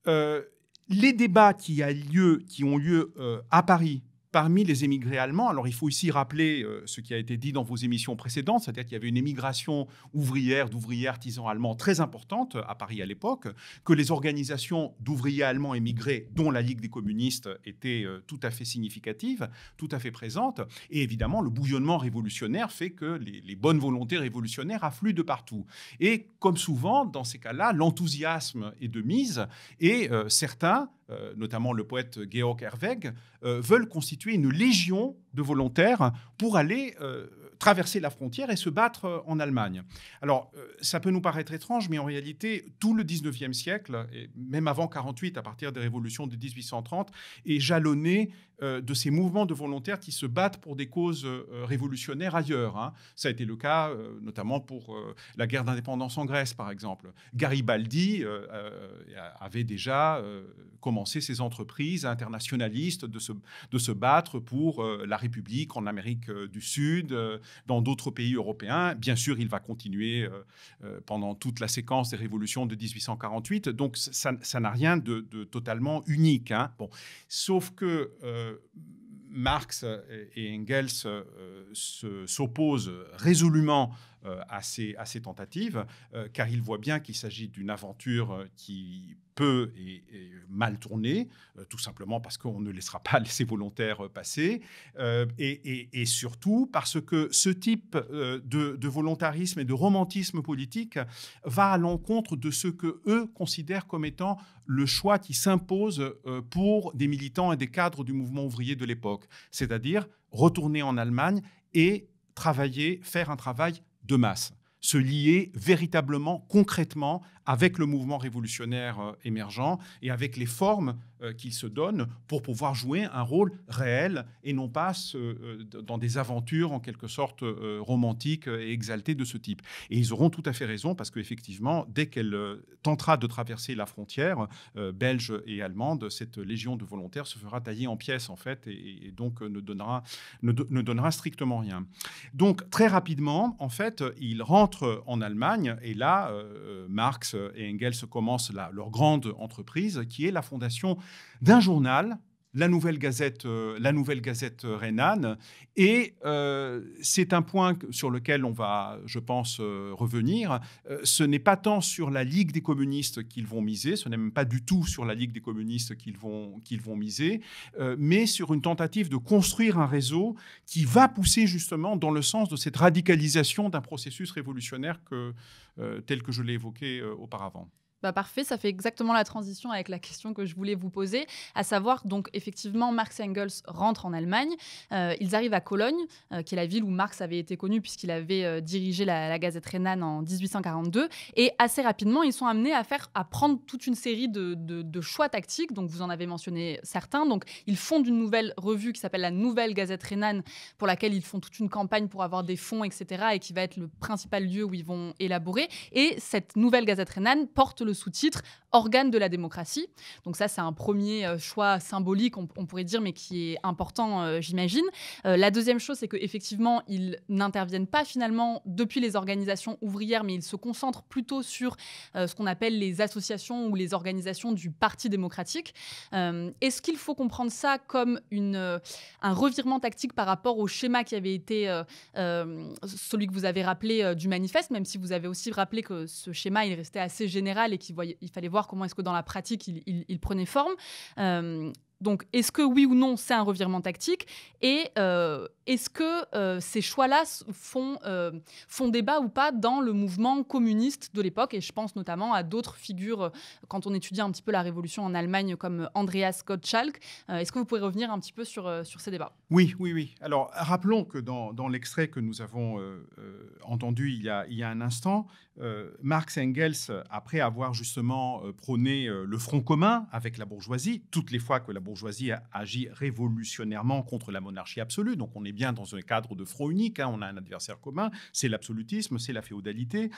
Euh, les débats qui, a lieu, qui ont lieu euh, à Paris parmi les émigrés allemands, alors il faut ici rappeler euh, ce qui a été dit dans vos émissions précédentes, c'est-à-dire qu'il y avait une émigration ouvrière, d'ouvriers artisans allemands très importante euh, à Paris à l'époque, que les organisations d'ouvriers allemands émigrés, dont la Ligue des communistes, étaient euh, tout à fait significatives, tout à fait présentes, et évidemment le bouillonnement révolutionnaire fait que les, bonnes volontés révolutionnaires affluent de partout. Et comme souvent dans ces cas-là, l'enthousiasme est de mise, et certains euh, notamment le poète Georg Herweg, euh, veulent constituer une légion de volontaires pour aller euh, traverser la frontière et se battre euh, en Allemagne. Alors, euh, ça peut nous paraître étrange, mais en réalité, tout le 19e siècle, et même avant 48, à partir des révolutions de 1830, est jalonné euh, de ces mouvements de volontaires qui se battent pour des causes révolutionnaires ailleurs. Hein. Ça a été le cas notamment pour la guerre d'indépendance en Grèce, par exemple. Garibaldi avait déjà commencé ses entreprises internationalistes de de se battre pour la République en Amérique du Sud, dans d'autres pays européens. Bien sûr, il va continuer euh, euh, pendant toute la séquence des révolutions de 1848. Donc, ça n'a rien de, totalement unique. Hein. Sauf que euh, Marx et Engels s'opposent résolument à, euh, ces, tentatives, euh, car il voit bien qu'il s'agit d'une aventure euh, qui peut et, mal tourner, tout simplement parce qu'on ne laissera pas ces volontaires passer, et, surtout parce que ce type de, de volontarisme et de romantisme politique va à l'encontre de ce que eux considèrent comme étant le choix qui s'impose pour des militants et des cadres du mouvement ouvrier de l'époque, c'est-à-dire retourner en Allemagne et travailler, faire un travail de masse, se lier véritablement, concrètement avec le mouvement révolutionnaire euh, émergent et avec les formes euh, qu'il se donne pour pouvoir jouer un rôle réel et non pas euh, dans des aventures en quelque sorte romantiques et exaltées de ce type. Et ils auront tout à fait raison parce qu'effectivement, dès qu'elle tentera de traverser la frontière belge et allemande, cette légion de volontaires se fera tailler en pièces en fait et, donc ne donnera, ne donnera strictement rien. Donc très rapidement, en fait, il rentre en Allemagne et là, Marx et Engels commencent leur grande entreprise, qui est la fondation d'un journal la Nouvelle Gazette, euh, la Nouvelle Gazette rhénane. Et euh, c'est un point sur lequel on va, je pense, euh, revenir. ce n'est pas tant sur la Ligue des communistes qu'ils vont miser, ce n'est même pas du tout sur la Ligue des communistes qu'ils vont, qu'ils vont miser, mais sur une tentative de construire un réseau qui va pousser justement dans le sens de cette radicalisation d'un processus révolutionnaire tel que je l'ai évoqué auparavant. Bah parfait, ça fait exactement la transition avec la question que je voulais vous poser, à savoir donc effectivement Marx et Engels rentrent en Allemagne, euh, ils arrivent à Cologne, euh, qui est la ville où Marx avait été connu puisqu'il avait euh, dirigé la, Gazette rhénane en 1842, et assez rapidement ils sont amenés à faire, à prendre toute une série de, choix tactiques, donc vous en avez mentionné certains, donc ils fondent une nouvelle revue qui s'appelle la Nouvelle Gazette rhénane, pour laquelle ils font toute une campagne pour avoir des fonds, etc., et qui va être le principal lieu où ils vont élaborer, et cette Nouvelle Gazette rhénane porte le sous-titre organe de la démocratie. Donc ça, c'est un premier euh, choix symbolique, on, pourrait dire, mais qui est important, euh, j'imagine. Euh, la deuxième chose, c'est qu'effectivement, ils n'interviennent pas finalement depuis les organisations ouvrières, mais ils se concentrent plutôt sur ce qu'on appelle les associations ou les organisations du Parti démocratique. Est-ce qu'il faut comprendre ça comme une, un revirement tactique par rapport au schéma qui avait été celui que vous avez rappelé du manifeste, même si vous avez aussi rappelé que ce schéma, il restait assez général et qu'il il fallait voir comment est-ce que dans la pratique il, prenait forme. Euh, donc, est-ce que oui ou non, c'est un revirement tactique Et euh, est-ce que euh, ces choix-là font, font débat ou pas dans le mouvement communiste de l'époque Et je pense notamment à d'autres figures, quand on étudie un petit peu la révolution en Allemagne, comme Andreas Gottschalk. est-ce que vous pouvez revenir un petit peu sur, sur ces débats Oui, oui, oui. Alors, rappelons que dans, l'extrait que nous avons entendu il y, a, il y a un instant, euh, Marx Engels, après avoir justement euh, prôné euh, le front commun avec la bourgeoisie, toutes les fois que la bourgeoisie agi révolutionnairement contre la monarchie absolue, donc on est bien dans un cadre de front unique, hein, on a un adversaire commun, c'est l'absolutisme, c'est la féodalité.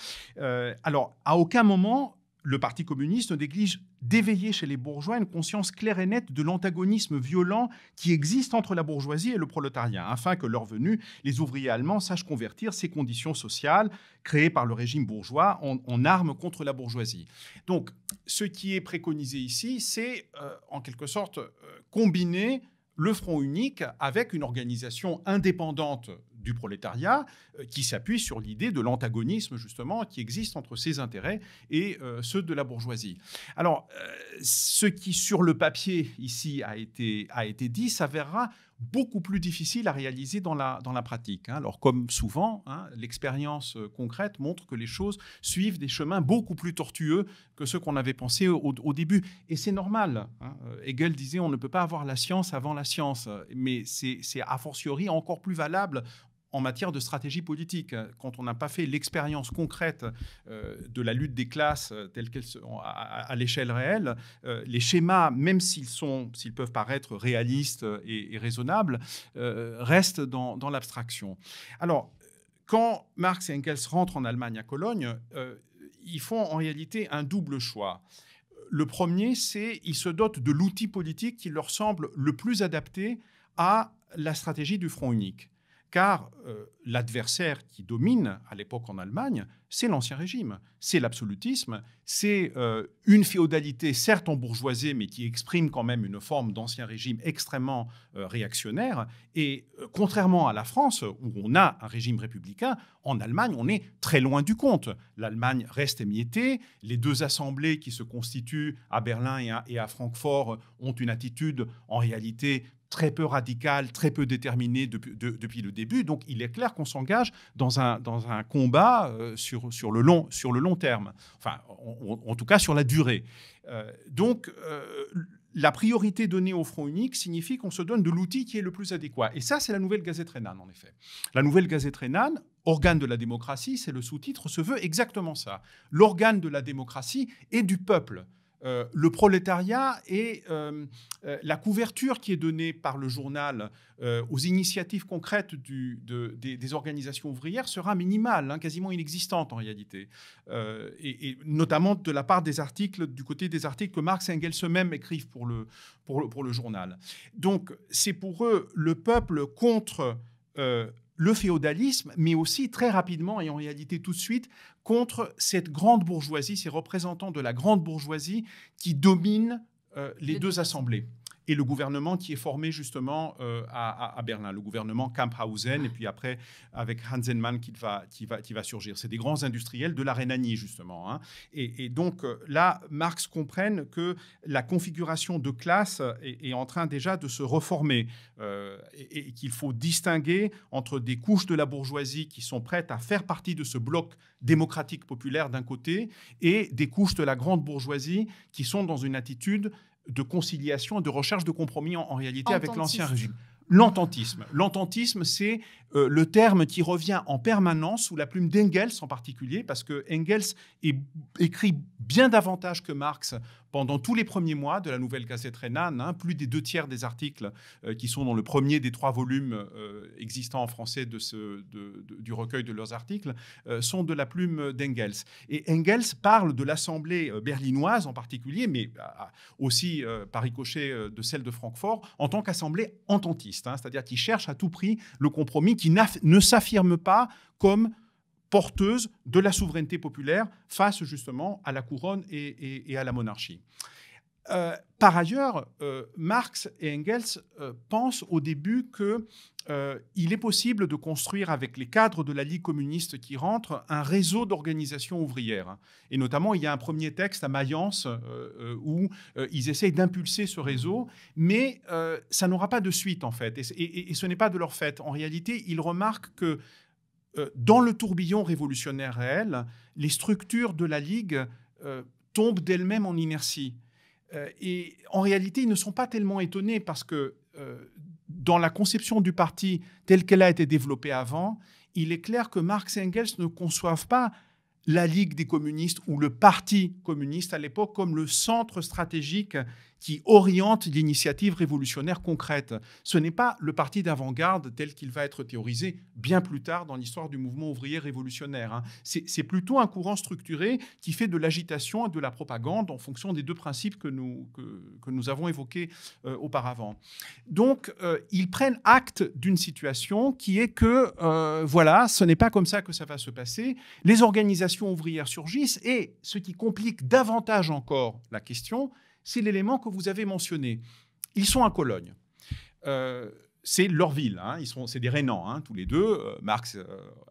alors, à aucun moment le Parti communiste néglige d'éveiller chez les bourgeois une conscience claire et nette de l'antagonisme violent qui existe entre la bourgeoisie et le prolétariat, afin que leur venue, les ouvriers allemands sachent convertir ces conditions sociales créées par le régime bourgeois en, armes contre la bourgeoisie. Donc, ce qui est préconisé ici, c'est euh, en quelque sorte euh, combiner le Front unique avec une organisation indépendante du prolétariat, euh, qui s'appuie sur l'idée de l'antagonisme justement qui existe entre ses intérêts et euh, ceux de la bourgeoisie. Alors, euh, ce qui sur le papier ici a été, a été dit s'avérera beaucoup plus difficile à réaliser dans la, dans la pratique. Hein. Alors, comme souvent, hein, l'expérience concrète montre que les choses suivent des chemins beaucoup plus tortueux que ceux qu'on avait pensé au, début. Et c'est normal. Hein. Hegel disait on ne peut pas avoir la science avant la science, mais c'est a fortiori encore plus valable en matière de stratégie politique. Quand on n'a pas fait l'expérience concrète euh, de la lutte des classes euh, qu'elle se à, l'échelle réelle, euh, les schémas, même s'ils peuvent paraître réalistes et, raisonnables, restent dans, l'abstraction. Alors, quand Marx et Engels rentrent en Allemagne à Cologne, ils font en réalité un double choix. Le premier, c'est ils se dotent de l'outil politique qui leur semble le plus adapté à la stratégie du Front unique car euh, l'adversaire qui domine à l'époque en Allemagne, c'est l'Ancien Régime, c'est l'absolutisme, c'est euh, une féodalité certes en bourgeoisie, mais qui exprime quand même une forme d'Ancien Régime extrêmement euh, réactionnaire. Et contrairement à la France, où on a un régime républicain, en Allemagne, on est très loin du compte. L'Allemagne reste émiettée, les deux assemblées qui se constituent à Berlin et à Francfort ont une attitude en réalité très peu radical, très peu déterminé depuis, le début. Donc il est clair qu'on s'engage dans un, combat euh, sur, le long, sur le long terme, enfin en tout cas sur la durée. Euh, donc euh, la priorité donnée au front unique signifie qu'on se donne de l'outil qui est le plus adéquat. Et ça, c'est la nouvelle Gazette rhénane, en effet. La nouvelle Gazette rhénane, organe de la démocratie, c'est le sous-titre, se veut exactement ça. L'organe de la démocratie et du peuple. Euh, le prolétariat et euh, euh, la couverture qui est donnée par le journal aux initiatives concrètes du, des, organisations ouvrières sera minimale, hein, quasiment inexistante en réalité, et, notamment de la part des articles, du côté des articles que Marx et Engels eux-mêmes écrivent pour le, pour, le, pour le journal. Donc c'est pour eux le peuple contre le féodalisme, mais aussi très rapidement et en réalité tout de suite contre cette grande bourgeoisie, ces représentants de la grande bourgeoisie qui dominent euh, les deux assemblées et le gouvernement qui est formé justement euh, à, Berlin, le gouvernement Kamphausen, et puis après avec Hansenmann qui va, qui va, qui va surgir. C'est des grands industriels de la Rhénanie, justement. Hein. Et, donc euh, là, Marx comprenne que la configuration de classe est, en train déjà de se reformer, euh, et qu'il faut distinguer entre des couches de la bourgeoisie qui sont prêtes à faire partie de ce bloc démocratique populaire d'un côté, et des couches de la grande bourgeoisie qui sont dans une attitude de conciliation, de recherche de compromis en, réalité avec l'ancien régime. L'ententisme. L'ententisme, c'est euh, le terme qui revient en permanence sous la plume d'Engels en particulier, parce que Engels écrit bien davantage que Marx pendant tous les premiers mois de la nouvelle cassette Renan. plus des deux tiers des articles euh, qui sont dans le premier des trois volumes euh, existants en français de ce, du recueil de leurs articles euh, sont de la plume d'Engels. Et Engels parle de l'Assemblée berlinoise en particulier, mais aussi par ricochet de celle de Francfort, en tant qu'Assemblée ententiste, hein. c'est-à-dire qui cherche à tout prix le compromis, qui ne s'affirme pas comme porteuse de la souveraineté populaire face justement à la couronne et, à la monarchie. Euh, par ailleurs, euh, Marx et Engels euh, pensent au début qu'il est possible de construire avec les cadres de la Ligue communiste qui rentrent un réseau d'organisations ouvrières. Et notamment, il y a un premier texte à Mayence où ils essayent d'impulser ce réseau, mais ça n'aura pas de suite en fait. et ce n'est pas de leur fait. En réalité, ils remarquent que euh, dans le tourbillon révolutionnaire réel, les structures de la Ligue euh, tombent d'elles-mêmes en inertie. Euh, et en réalité, ils ne sont pas tellement étonnés parce que dans la conception du parti telle qu'elle a été développée avant, il est clair que Marx et Engels ne conçoivent pas la Ligue des communistes ou le Parti communiste à l'époque comme le centre stratégique qui oriente l'initiative révolutionnaire concrète. Ce n'est pas le parti d'avant-garde tel qu'il va être théorisé bien plus tard dans l'histoire du mouvement ouvrier révolutionnaire. Hein. C'est plutôt un courant structuré qui fait de l'agitation et de la propagande en fonction des deux principes que nous, que, nous avons évoqués euh, auparavant. Donc, euh, ils prennent acte d'une situation qui est que, euh, voilà, ce n'est pas comme ça que ça va se passer. Les organisations ouvrières surgissent et ce qui complique davantage encore la question, c'est l'élément que vous avez mentionné. Ils sont à Cologne. Euh, c'est leur ville, hein. ils sont, c'est des Rénans, hein, tous les deux. Euh, Marx euh,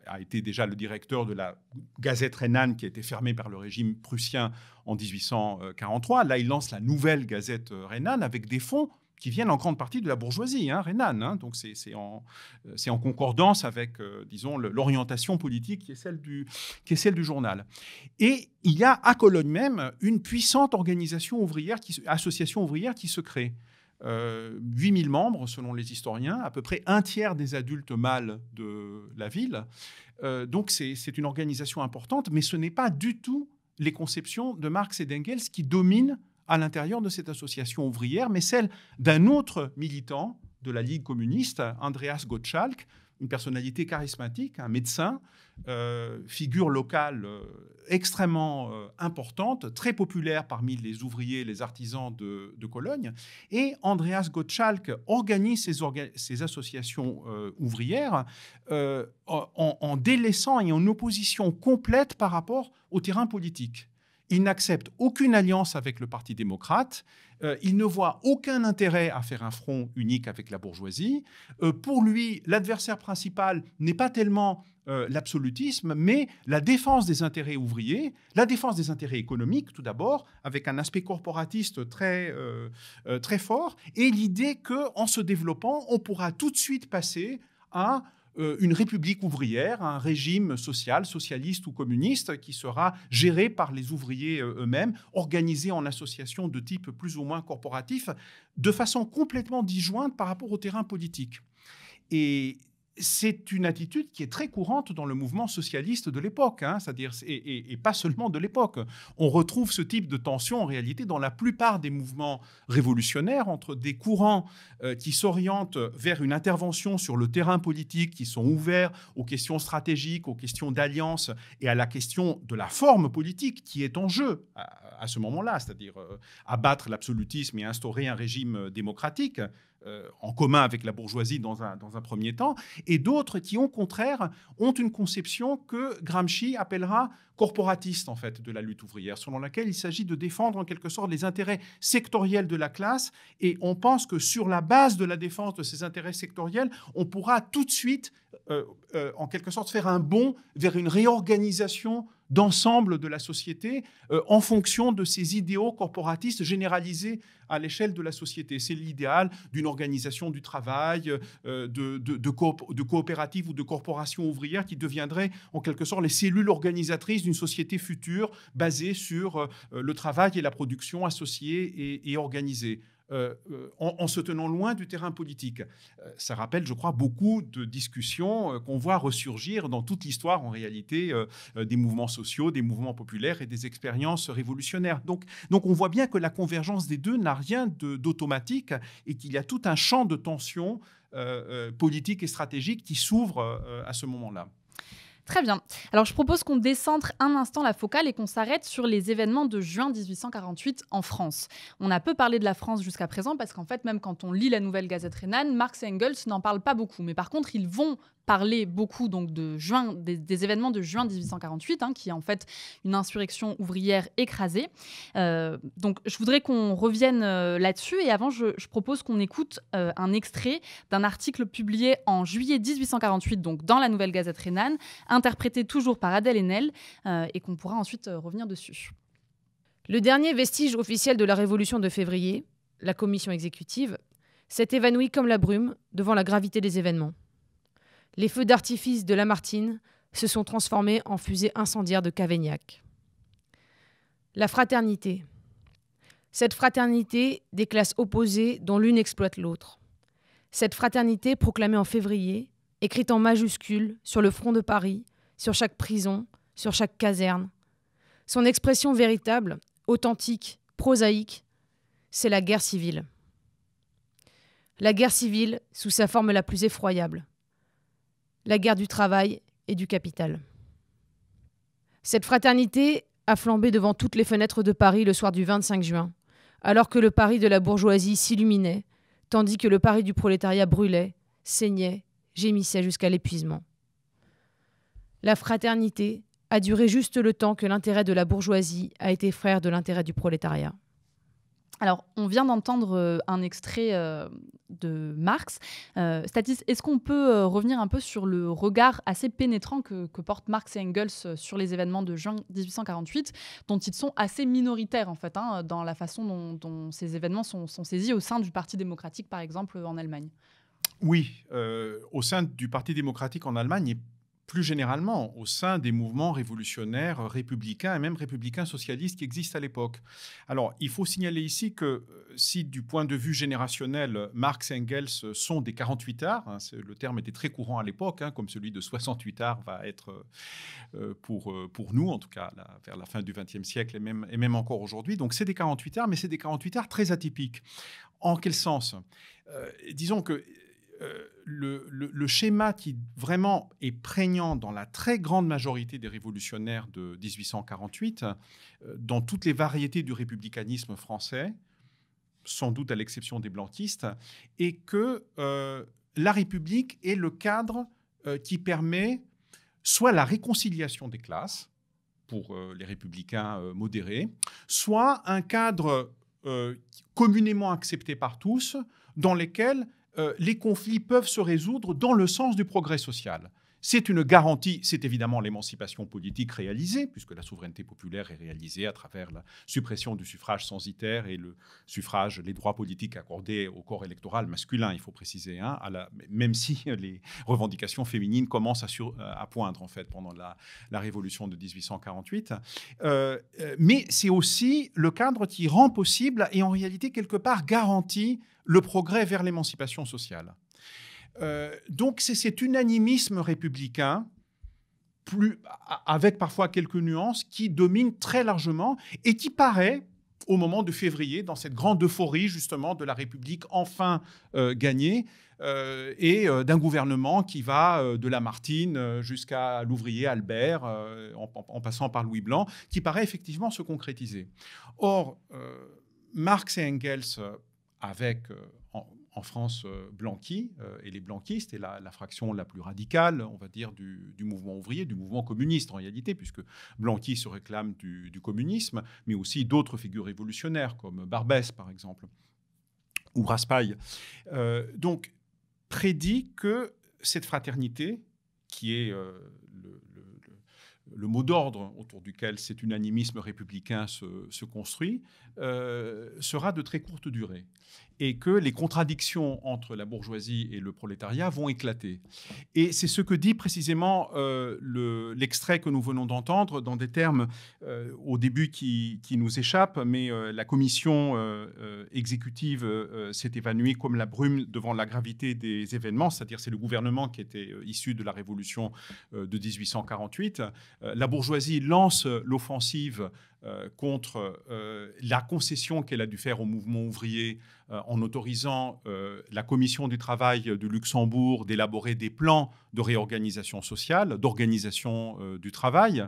a été déjà le directeur de la Gazette Rénane, qui a été fermée par le régime prussien en 1843. Là, il lance la nouvelle Gazette Rénane avec des fonds qui viennent en grande partie de la bourgeoisie hein, hein. donc c'est en, euh, en, concordance avec, euh, disons, l'orientation politique qui est, celle du, qui est celle du journal. Et il y a à Cologne même une puissante organisation ouvrière, qui, association ouvrière qui se crée. Euh, 8000 membres selon les historiens, à peu près un tiers des adultes mâles de la ville. Euh, donc c'est une organisation importante, mais ce n'est pas du tout les conceptions de Marx et d'Engels qui dominent à l'intérieur de cette association ouvrière, mais celle d'un autre militant de la Ligue communiste, Andreas Gottschalk, une personnalité charismatique, un médecin, euh, figure locale euh, extrêmement euh, importante, très populaire parmi les ouvriers, les artisans de, Cologne. Et Andreas Gottschalk organise ces, associations ouvrières en, en délaissant et en opposition complète par rapport au terrain politique. Il n'accepte aucune alliance avec le Parti démocrate. Euh, il ne voit aucun intérêt à faire un front unique avec la bourgeoisie. Euh, pour lui, l'adversaire principal n'est pas tellement euh, l'absolutisme, mais la défense des intérêts ouvriers, la défense des intérêts économiques tout d'abord, avec un aspect corporatiste très, très fort, et l'idée qu'en se développant, on pourra tout de suite passer à euh, une république ouvrière, un régime social, socialiste ou communiste qui sera géré par les ouvriers euh, eux-mêmes, organisé en associations de type plus ou moins corporatif, de façon complètement disjointe par rapport au terrain politique. Et c'est une attitude qui est très courante dans le mouvement socialiste de l'époque, hein, c'est-à-dire et, pas seulement de l'époque. On retrouve ce type de tension en réalité dans la plupart des mouvements révolutionnaires entre des courants euh, qui s'orientent vers une intervention sur le terrain politique, qui sont ouverts aux questions stratégiques, aux questions d'alliance et à la question de la forme politique qui est en jeu à, ce moment-là, c'est-à-dire euh, abattre l'absolutisme et instaurer un régime démocratique. Euh, en commun avec la bourgeoisie dans un, premier temps, et d'autres qui, au contraire, ont une conception que Gramsci appellera corporatiste en fait de la lutte ouvrière, selon laquelle il s'agit de défendre en quelque sorte les intérêts sectoriels de la classe, et on pense que sur la base de la défense de ces intérêts sectoriels, on pourra tout de suite, euh, euh, en quelque sorte, faire un bond vers une réorganisation d'ensemble de la société en fonction de ces idéaux corporatistes généralisés à l'échelle de la société. C'est l'idéal d'une organisation du travail, euh, de, de, coopérative ou de corporation ouvrière qui deviendrait en quelque sorte les cellules organisatrices d'une société future basée sur euh, le travail et la production associée et, et euh, euh, en, se tenant loin du terrain politique. Euh, ça rappelle, je crois, beaucoup de discussions qu'on voit ressurgir dans toute l'histoire, en réalité, des mouvements sociaux, des mouvements populaires et des expériences révolutionnaires. Donc, on voit bien que la convergence des deux n'a rien d'automatique et qu'il y a tout un champ de tension politique et stratégique qui s'ouvre à ce moment-là. Très bien. Alors je propose qu'on décentre un instant la focale et qu'on s'arrête sur les événements de juin 1848 en France. On a peu parlé de la France jusqu'à présent parce qu'en fait même quand on lit la Nouvelle Gazette rénane, Marx et Engels n'en parlent pas beaucoup. Mais par contre ils vont parler beaucoup donc de juin, des, événements de juin 1848, hein, qui est en fait une insurrection ouvrière écrasée. Euh, donc je voudrais qu'on revienne euh, là-dessus et avant je, propose qu'on écoute euh, un extrait d'un article publié en juillet 1848 donc dans la Nouvelle Gazette rénane. Un interprété toujours par Adèle Haenel, euh, et qu'on pourra ensuite euh, revenir dessus. Le dernier vestige officiel de la révolution de février, la commission exécutive, s'est évanoui comme la brume devant la gravité des événements. Les feux d'artifice de Lamartine se sont transformés en fusées incendiaires de Cavaignac. La fraternité. Cette fraternité des classes opposées dont l'une exploite l'autre. Cette fraternité proclamée en février écrite en majuscules sur le front de Paris, sur chaque prison, sur chaque caserne. Son expression véritable, authentique, prosaïque, c'est la guerre civile. La guerre civile sous sa forme la plus effroyable. La guerre du travail et du capital. Cette fraternité a flambé devant toutes les fenêtres de Paris le soir du 25 juin, alors que le Paris de la bourgeoisie s'illuminait, tandis que le Paris du prolétariat brûlait, saignait gémissait jusqu'à l'épuisement. La fraternité a duré juste le temps que l'intérêt de la bourgeoisie a été frère de l'intérêt du prolétariat. Alors, on vient d'entendre euh, un extrait euh, de Marx. Euh, Statis, est-ce qu'on peut revenir un peu sur le regard assez pénétrant que, que, portent Marx et Engels sur les événements de juin 1848, dont ils sont assez minoritaires, en fait, hein, dans la façon dont, ces événements sont, saisis au sein du Parti démocratique, par exemple, en Allemagne oui, euh, au sein du Parti démocratique en Allemagne et plus généralement au sein des mouvements révolutionnaires républicains et même républicains socialistes qui existent à l'époque. Alors, il faut signaler ici que euh, si du point de vue générationnel, Marx et Engels sont des 48 arts, hein, le terme était très courant à l'époque, hein, comme celui de 68 arts va être euh, pour, pour nous, en tout cas vers la fin du XXe siècle et même, encore aujourd'hui. Donc, c'est des 48 arts, mais c'est des 48 arts très atypiques. En quel sens Disons que euh, le, schéma qui vraiment est prégnant dans la très grande majorité des révolutionnaires de 1848, euh, dans toutes les variétés du républicanisme français, sans doute à l'exception des blanquistes, est que euh, la République est le cadre qui permet soit la réconciliation des classes, pour les républicains modérés, soit un cadre communément accepté par tous, dans lesquels euh, les conflits peuvent se résoudre dans le sens du progrès social. C'est une garantie, c'est évidemment l'émancipation politique réalisée, puisque la souveraineté populaire est réalisée à travers la suppression du suffrage censitaire et le suffrage, les droits politiques accordés au corps électoral masculin, il faut préciser, hein, même si les revendications féminines commencent à, euh, poindre en fait pendant la, révolution de 1848. Euh, euh, mais c'est aussi le cadre qui rend possible et en réalité quelque part garantit le progrès vers l'émancipation sociale. Euh, donc c'est cet unanimisme républicain, plus, avec parfois quelques nuances, qui domine très largement et qui paraît au moment de février, dans cette grande euphorie justement de la République enfin euh, gagnée, euh, et d'un gouvernement qui va de de Lamartine jusqu'à l'ouvrier Albert, en, passant par Louis Blanc, qui paraît effectivement se concrétiser. Or, Marx et Engels, avec en France euh, Blanqui euh, et les blanquistes, et la, fraction la plus radicale, on va dire, du, mouvement ouvrier, du mouvement communiste en réalité, puisque Blanqui se réclame du, communisme, mais aussi d'autres figures révolutionnaires, comme Barbès par exemple, ou Raspail. Euh, donc, prédit que cette fraternité, qui est le mot d'ordre autour duquel cet unanimisme républicain se, construit, euh, sera de très courte durée et que les contradictions entre la bourgeoisie et le prolétariat vont éclater. Et c'est ce que dit précisément euh, l'extrait que nous venons d'entendre dans des termes euh, au début qui, qui, nous échappent, mais la commission exécutive s'est évanouie comme la brume devant la gravité des événements, c'est-à-dire c'est le gouvernement qui était issu de la révolution de 1848 euh, la bourgeoisie lance euh, l'offensive euh, contre euh, la concession qu'elle a dû faire au mouvement ouvrier euh, en autorisant la commission du travail de Luxembourg d'élaborer des plans de réorganisation sociale, d'organisation du travail,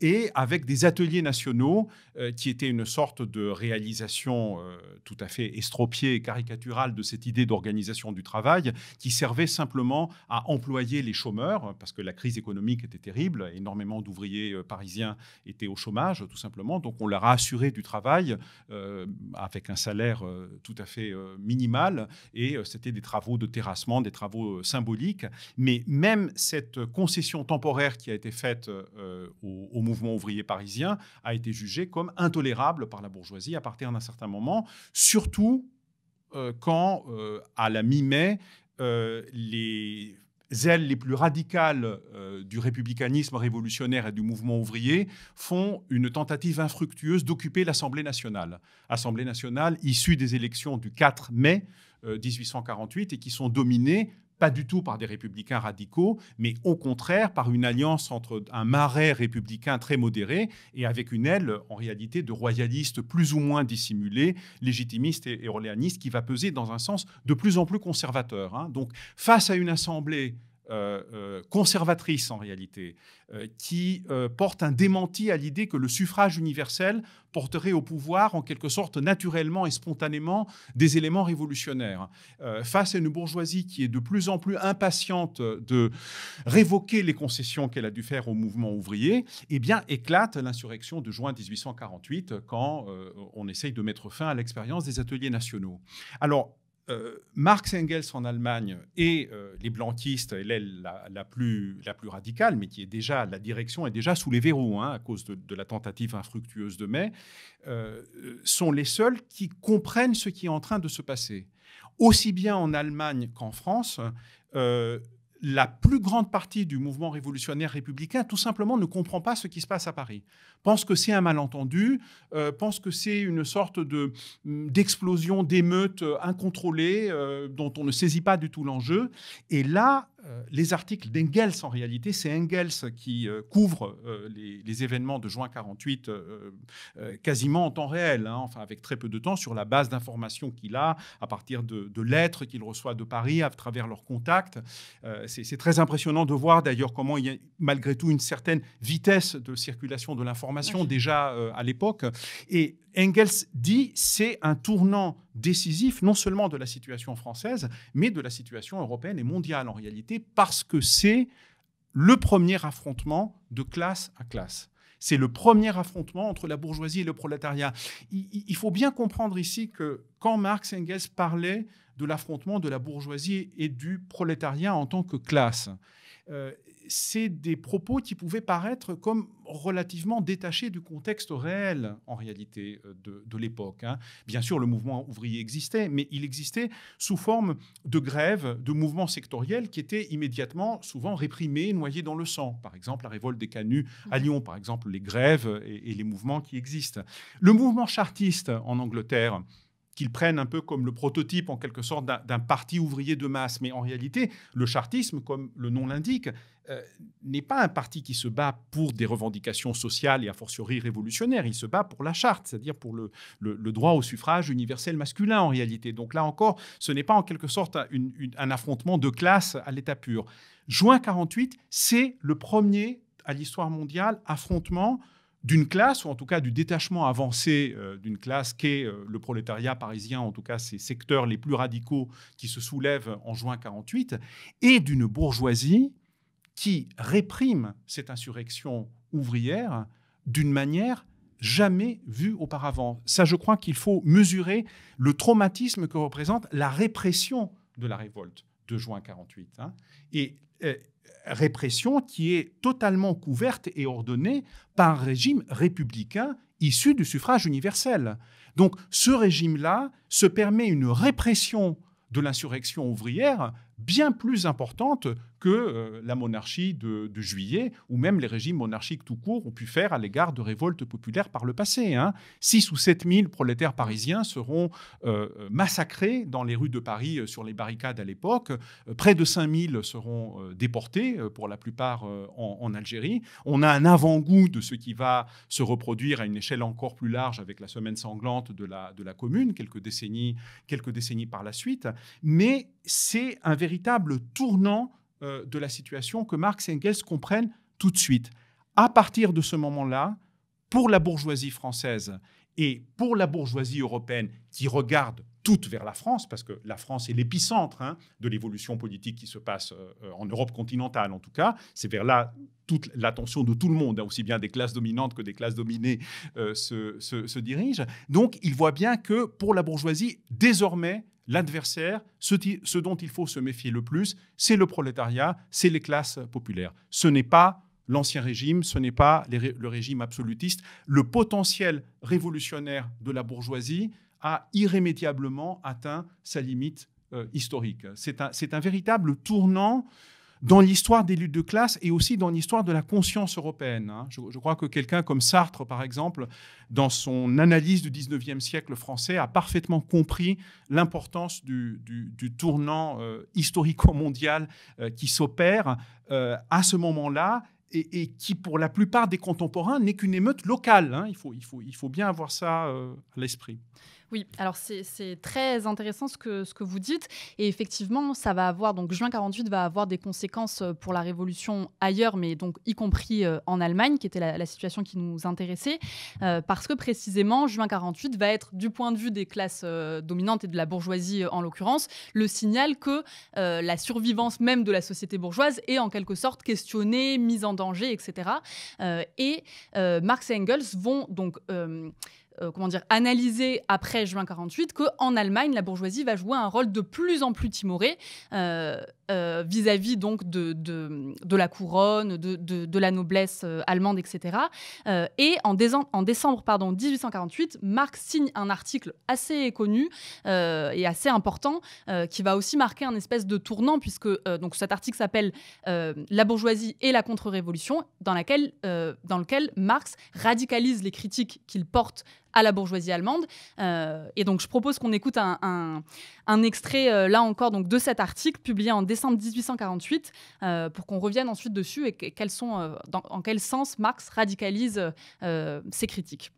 et avec des ateliers nationaux qui étaient une sorte de réalisation tout à fait estropiée et caricaturale de cette idée d'organisation du travail qui servait simplement à employer les chômeurs, parce que la crise économique était terrible, énormément d'ouvriers parisiens étaient au chômage, tout simplement. Donc on leur a assuré du travail euh, avec un salaire euh, tout à fait euh, minimal. Et c'était des travaux de terrassement, des travaux symboliques. Mais même cette concession temporaire qui a été faite au, mouvement ouvrier parisien a été jugée comme intolérable par la bourgeoisie à partir d'un certain moment, surtout quand, à la mi-mai, les ailes les plus radicales euh, du républicanisme révolutionnaire et du mouvement ouvrier font une tentative infructueuse d'occuper l'Assemblée nationale. Assemblée nationale issue des élections du 4 mai 1848 euh, et qui sont dominées pas du tout par des républicains radicaux, mais au contraire par une alliance entre un marais républicain très modéré et avec une aile, en réalité, de royalistes plus ou moins dissimulés, légitimistes et, orléanistes, qui va peser dans un sens de plus en plus conservateur. Hein. Donc, face à une assemblée euh, euh, conservatrice en réalité, euh, qui porte un démenti à l'idée que le suffrage universel porterait au pouvoir en quelque sorte naturellement et spontanément des éléments révolutionnaires. face à une bourgeoisie qui est de plus en plus impatiente de révoquer les concessions qu'elle a dû faire au mouvement ouvrier, eh bien éclate l'insurrection de juin 1848 quand on essaye de mettre fin à l'expérience des ateliers nationaux. Alors, euh, Marx Engels en Allemagne et euh, les blanquistes, elle la, la, plus, la plus radicale, mais qui est déjà, la direction est déjà sous les verrous hein, à cause de, la tentative infructueuse de mai, euh, sont les seuls qui comprennent ce qui est en train de se passer. Aussi bien en Allemagne qu'en France, la plus grande partie du mouvement révolutionnaire républicain, tout simplement, ne comprend pas ce qui se passe à Paris. Pense que c'est un malentendu, euh, pense que c'est une sorte de mm, d'explosion d'émeute euh, incontrôlée, euh, dont on ne saisit pas du tout l'enjeu. Et là, euh, les articles d'Engels, en réalité, c'est Engels qui euh, couvre euh, les, événements de juin 48 quasiment en temps réel, hein, enfin avec très peu de temps, sur la base d'informations qu'il a à partir de, de lettres qu'il reçoit de Paris à travers leurs contacts. c'est très impressionnant de voir d'ailleurs comment il y a malgré tout une certaine vitesse de circulation de l'information déjà à l'époque. Et Engels dit c'est un tournant décisif non seulement de la situation française, mais de la situation européenne et mondiale en réalité, parce que c'est le premier affrontement de classe à classe. C'est le premier affrontement entre la bourgeoisie et le prolétariat. Il, faut bien comprendre ici que quand Marx Engels parlait de l'affrontement de la bourgeoisie et du prolétariat en tant que classe, euh, c'est des propos qui pouvaient paraître comme relativement détachés du contexte réel, en réalité, euh, de, l'époque. Hein. Bien sûr, le mouvement ouvrier existait, mais il existait sous forme de grèves, de mouvements sectoriels qui étaient immédiatement, souvent réprimés, noyés dans le sang. Par exemple, la révolte des canuts à Lyon, par exemple, les grèves et les mouvements qui existent. Le mouvement chartiste en Angleterre, qu'ils prennent un peu comme le prototype en quelque sorte d'un parti ouvrier de masse. Mais en réalité, le chartisme, comme le nom l'indique, euh, n'est pas un parti qui se bat pour des revendications sociales et a fortiori révolutionnaires. Il se bat pour la charte, c'est-à-dire pour le, droit au suffrage universel masculin en réalité. Donc là encore, ce n'est pas en quelque sorte un, affrontement de classe à l'état pur. Juin 48, c'est le premier à l'histoire mondiale affrontement d'une classe, ou en tout cas du détachement avancé euh, d'une classe qu'est euh, le prolétariat parisien, en tout cas ces secteurs les plus radicaux qui se soulèvent en juin 48, et d'une bourgeoisie qui réprime cette insurrection ouvrière d'une manière jamais vue auparavant. Ça, je crois qu'il faut mesurer le traumatisme que représente la répression de la révolte de juin 48. Hein. Et euh, répression qui est totalement couverte et ordonnée par un régime républicain issu du suffrage universel. Donc ce régime-là se permet une répression de l'insurrection ouvrière bien plus importante que euh, la monarchie de, juillet ou même les régimes monarchiques tout court ont pu faire à l'égard de révoltes populaires par le passé. Hein. 6 ou 7 000 prolétaires parisiens seront euh, massacrés dans les rues de Paris euh, sur les barricades à l'époque. près de 5 000 seront déportés, pour la plupart en, Algérie. On a un avant-goût de ce qui va se reproduire à une échelle encore plus large avec la semaine sanglante de la, de la commune, quelques décennies, quelques décennies par la suite. Mais c'est un véritable tournant euh, de la situation que Marx et Engels comprennent tout de suite. À partir de ce moment-là, pour la bourgeoisie française et pour la bourgeoisie européenne qui regarde toute vers la France, parce que la France est l'épicentre hein, de l'évolution politique qui se passe euh, en Europe continentale en tout cas, c'est vers là toute l'attention de tout le monde, hein, aussi bien des classes dominantes que des classes dominées, euh, se, dirigent, Donc il voit bien que pour la bourgeoisie, désormais, l'adversaire, ce, dont il faut se méfier le plus, c'est le prolétariat, c'est les classes populaires. Ce n'est pas l'ancien régime, ce n'est pas le régime absolutiste. Le potentiel révolutionnaire de la bourgeoisie a irrémédiablement atteint sa limite euh, historique. C'est un, véritable tournant dans l'histoire des luttes de classe et aussi dans l'histoire de la conscience européenne. Hein. Je, crois que quelqu'un comme Sartre, par exemple, dans son analyse du 19e siècle français, a parfaitement compris l'importance du, tournant euh, historico-mondial euh, qui s'opère euh, à ce moment-là et, qui, pour la plupart des contemporains, n'est qu'une émeute locale. Hein. Il, il, faut, il, faut, bien avoir ça à l'esprit. Oui, alors c'est très intéressant ce que, vous dites. Et effectivement, ça va avoir, donc juin 48 va avoir des conséquences euh, pour la révolution ailleurs, mais donc y compris euh, en Allemagne, qui était la, situation qui nous intéressait, euh, parce que précisément, juin 48 va être, du point de vue des classes dominantes et de la bourgeoisie en l'occurrence, le signal que la survivance même de la société bourgeoise est en quelque sorte questionnée, mise en danger, etc. et Marx et Engels vont donc euh, comment dire, analysé après juin 48 qu'en Allemagne, la bourgeoisie va jouer un rôle de plus en plus timoré euh, euh, vis-à-vis donc de, de, la couronne, de, la noblesse allemande, etc. et en, décembre, en décembre pardon, 1848, Marx signe un article assez connu et assez important qui va aussi marquer un espèce de tournant puisque donc cet article s'appelle La bourgeoisie et la contre-révolution dans, laquelle, dans lequel Marx radicalise les critiques qu'il porte à la bourgeoisie allemande. Euh, et donc je propose qu'on écoute un, extrait, euh, là encore, donc, de cet article publié en décembre 1848, euh, pour qu'on revienne ensuite dessus et, sont, en quel sens Marx radicalise ses critiques.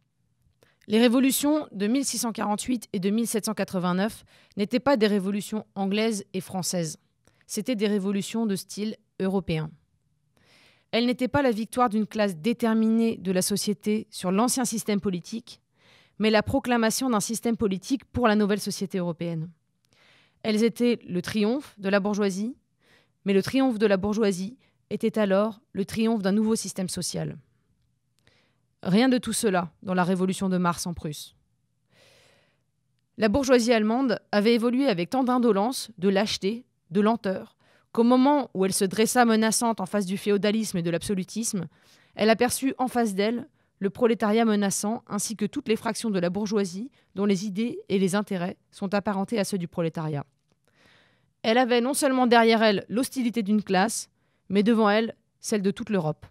Les révolutions de 1648 et de 1789 n'étaient pas des révolutions anglaises et françaises. C'étaient des révolutions de style européen. Elles n'étaient pas la victoire d'une classe déterminée de la société sur l'ancien système politique, mais la proclamation d'un système politique pour la nouvelle société européenne. Elles étaient le triomphe de la bourgeoisie, mais le triomphe de la bourgeoisie était alors le triomphe d'un nouveau système social. Rien de tout cela dans la révolution de mars en Prusse. La bourgeoisie allemande avait évolué avec tant d'indolence, de lâcheté, de lenteur, qu'au moment où elle se dressa menaçante en face du féodalisme et de l'absolutisme, elle aperçut en face d'elle le prolétariat menaçant, ainsi que toutes les fractions de la bourgeoisie dont les idées et les intérêts sont apparentés à ceux du prolétariat. Elle avait non seulement derrière elle l'hostilité d'une classe, mais devant elle celle de toute l'Europe.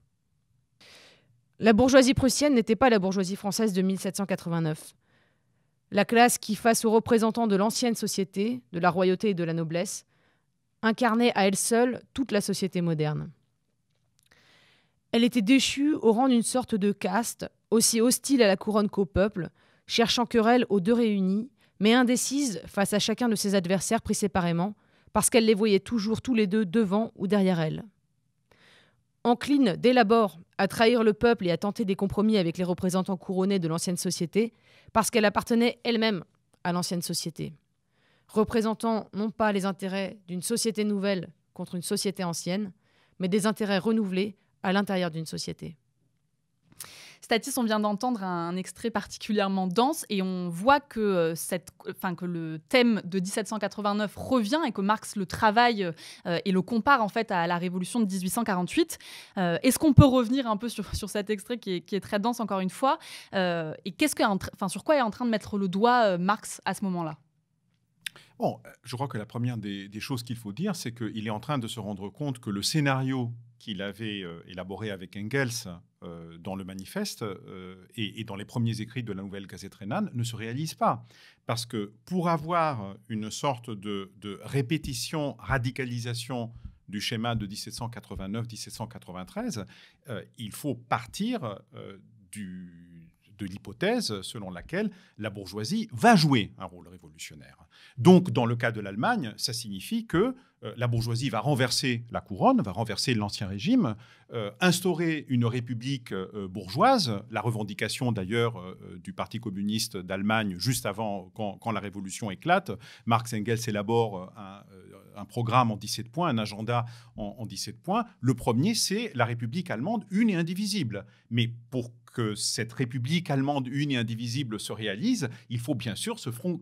La bourgeoisie prussienne n'était pas la bourgeoisie française de 1789. La classe qui, face aux représentants de l'ancienne société, de la royauté et de la noblesse, incarnait à elle seule toute la société moderne. Elle était déchue au rang d'une sorte de caste, aussi hostile à la couronne qu'au peuple, cherchant querelle aux deux réunis, mais indécise face à chacun de ses adversaires pris séparément, parce qu'elle les voyait toujours tous les deux devant ou derrière elle. Encline dès l'abord à trahir le peuple et à tenter des compromis avec les représentants couronnés de l'ancienne société, parce qu'elle appartenait elle-même à l'ancienne société, représentant non pas les intérêts d'une société nouvelle contre une société ancienne, mais des intérêts renouvelés à l'intérieur d'une société. Statis, on vient d'entendre un extrait particulièrement dense et on voit que, euh, cette, que le thème de 1789 revient et que Marx le travaille euh, et le compare en fait à la révolution de 1848. Euh, est-ce qu'on peut revenir un peu sur, sur cet extrait qui est, très dense encore une fois Et qu'est-ce que, sur quoi est en train de mettre le doigt Marx à ce moment-là Bon, je crois que la première des, des choses qu'il faut dire, c'est qu'il est en train de se rendre compte que le scénario qu'il avait euh, élaboré avec Engels euh, dans le manifeste euh, et, dans les premiers écrits de la nouvelle Gazette rhénane ne se réalise pas. Parce que pour avoir une sorte de, de répétition, radicalisation du schéma de 1789-1793, il faut partir du de l'hypothèse selon laquelle la bourgeoisie va jouer un rôle révolutionnaire. Donc, dans le cas de l'Allemagne, ça signifie que euh, la bourgeoisie va renverser la couronne, va renverser l'ancien régime, euh, instaurer une république euh, bourgeoise, la revendication d'ailleurs du Parti communiste d'Allemagne juste avant, quand, la révolution éclate. Marx Engels élabore un, programme en 17 points, un agenda en, en 17 points. Le premier, c'est la République allemande une et indivisible. Mais pour que cette République allemande une et indivisible se réalise, il faut bien sûr que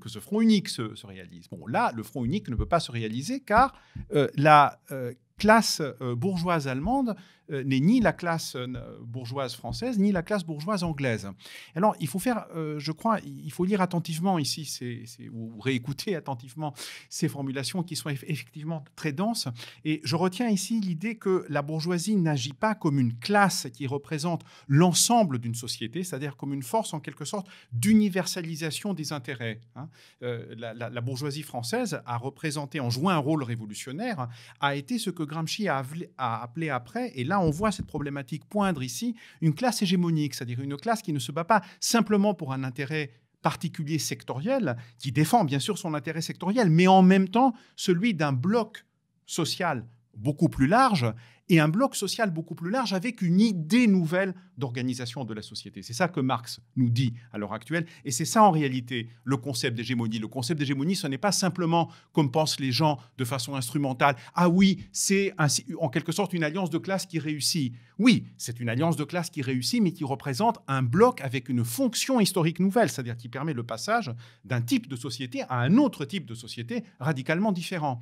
ce front unique se, réalise. Bon, là, le front unique ne peut pas se réaliser car euh, la euh, classe euh, bourgeoise allemande euh, n'est ni la classe euh, bourgeoise française, ni la classe bourgeoise anglaise. Alors, il faut faire, je crois, il faut lire attentivement ici, c'est ou réécouter attentivement ces formulations qui sont effectivement très denses. Et je retiens ici l'idée que la bourgeoisie n'agit pas comme une classe qui représente l'ensemble d'une société, c'est-à-dire comme une force en quelque sorte d'universalisation des intérêts. Hein. la, la bourgeoisie française a représenté, en jouant un rôle révolutionnaire, a été ce que Gramsci a, appelé après, et là on voit cette problématique poindre ici, une classe hégémonique, c'est-à-dire une classe qui ne se bat pas simplement pour un intérêt particulier sectoriel, qui défend bien sûr son intérêt sectoriel, mais en même temps celui d'un bloc social beaucoup plus large et un bloc social beaucoup plus large avec une idée nouvelle d'organisation de la société. C'est ça que Marx nous dit à l'heure actuelle et c'est ça en réalité le concept d'hégémonie. Le concept d'hégémonie, ce n'est pas simplement comme pensent les gens de façon instrumentale. Ah oui, c'est en quelque sorte une alliance de classe qui réussit. Oui, c'est une alliance de classe qui réussit mais qui représente un bloc avec une fonction historique nouvelle, c'est-à-dire qui permet le passage d'un type de société à un autre type de société radicalement différent.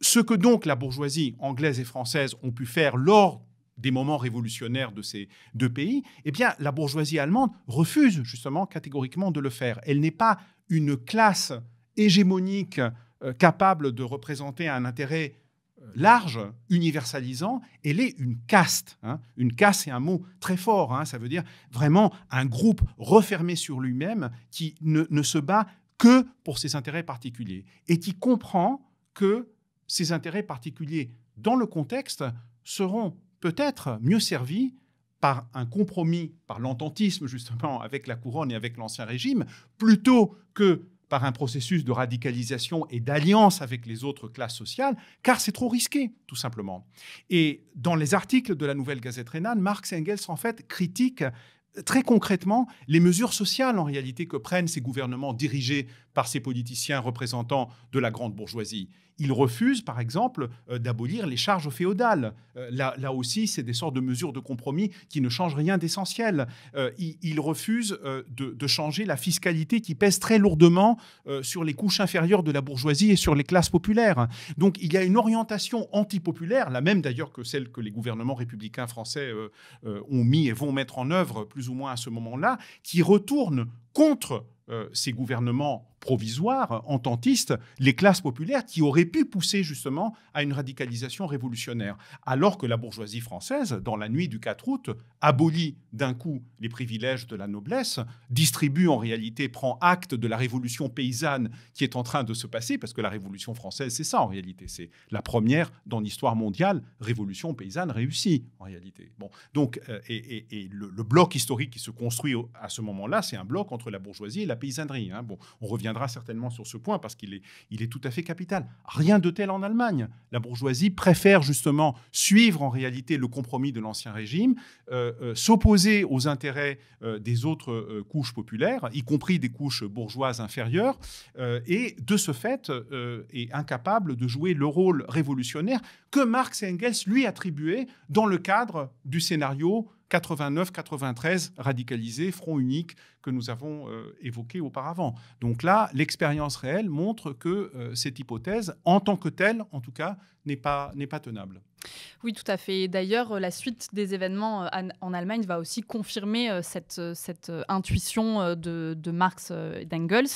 Ce que donc la bourgeoisie anglaise et française ont pu faire lors des moments révolutionnaires de ces deux pays, eh bien, la bourgeoisie allemande refuse justement catégoriquement de le faire. Elle n'est pas une classe hégémonique euh, capable de représenter un intérêt euh, large, universalisant, elle est une caste. Hein. Une caste, c'est un mot très fort. Hein. Ça veut dire vraiment un groupe refermé sur lui-même qui ne, ne, se bat que pour ses intérêts particuliers et qui comprend que ces intérêts particuliers dans le contexte seront peut-être mieux servis par un compromis, par l'ententisme justement avec la couronne et avec l'ancien régime, plutôt que par un processus de radicalisation et d'alliance avec les autres classes sociales, car c'est trop risqué, tout simplement. Et dans les articles de la Nouvelle Gazette rénale, Marx et Engels, en fait, critiquent euh, très concrètement les mesures sociales en réalité que prennent ces gouvernements dirigés par ces politiciens représentants de la grande bourgeoisie. Il refuse, par exemple, euh, d'abolir les charges féodales. Euh, là, aussi, c'est des sortes de mesures de compromis qui ne changent rien d'essentiel. Euh, il, refuse de, de, changer la fiscalité qui pèse très lourdement sur les couches inférieures de la bourgeoisie et sur les classes populaires. Donc, il y a une orientation antipopulaire, la même d'ailleurs que celle que les gouvernements républicains français ont mis et vont mettre en œuvre plus ou moins à ce moment-là, qui retourne contre euh, ces gouvernements provisoires, ententistes, les classes populaires qui auraient pu pousser justement à une radicalisation révolutionnaire. Alors que la bourgeoisie française, dans la nuit du 4 août, abolit d'un coup les privilèges de la noblesse, distribue en réalité, prend acte de la révolution paysanne qui est en train de se passer, parce que la révolution française, c'est ça en réalité, c'est la première dans l'histoire mondiale révolution paysanne réussie en réalité. Bon, donc, euh, et, le, le bloc historique qui se construit à ce moment-là, c'est un bloc entre la bourgeoisie et la paysannerie. Hein. Bon, on reviendra certainement sur ce point parce qu'il est, tout à fait capital. Rien de tel en Allemagne. La bourgeoisie préfère justement suivre en réalité le compromis de l'ancien régime, euh, euh, s'opposer aux intérêts euh, des autres couches populaires, y compris des couches bourgeoises inférieures, et de ce fait est incapable de jouer le rôle révolutionnaire que Marx et Engels lui attribuaient dans le cadre du scénario 89-93 radicalisés, front unique que nous avons euh, évoqué auparavant. Donc là, l'expérience réelle montre que euh, cette hypothèse, en tant que telle, en tout cas, n'est pas tenable. Oui, tout à fait. D'ailleurs, euh, la suite des événements euh, en Allemagne va aussi confirmer euh, cette, intuition de, Marx et d'Engels,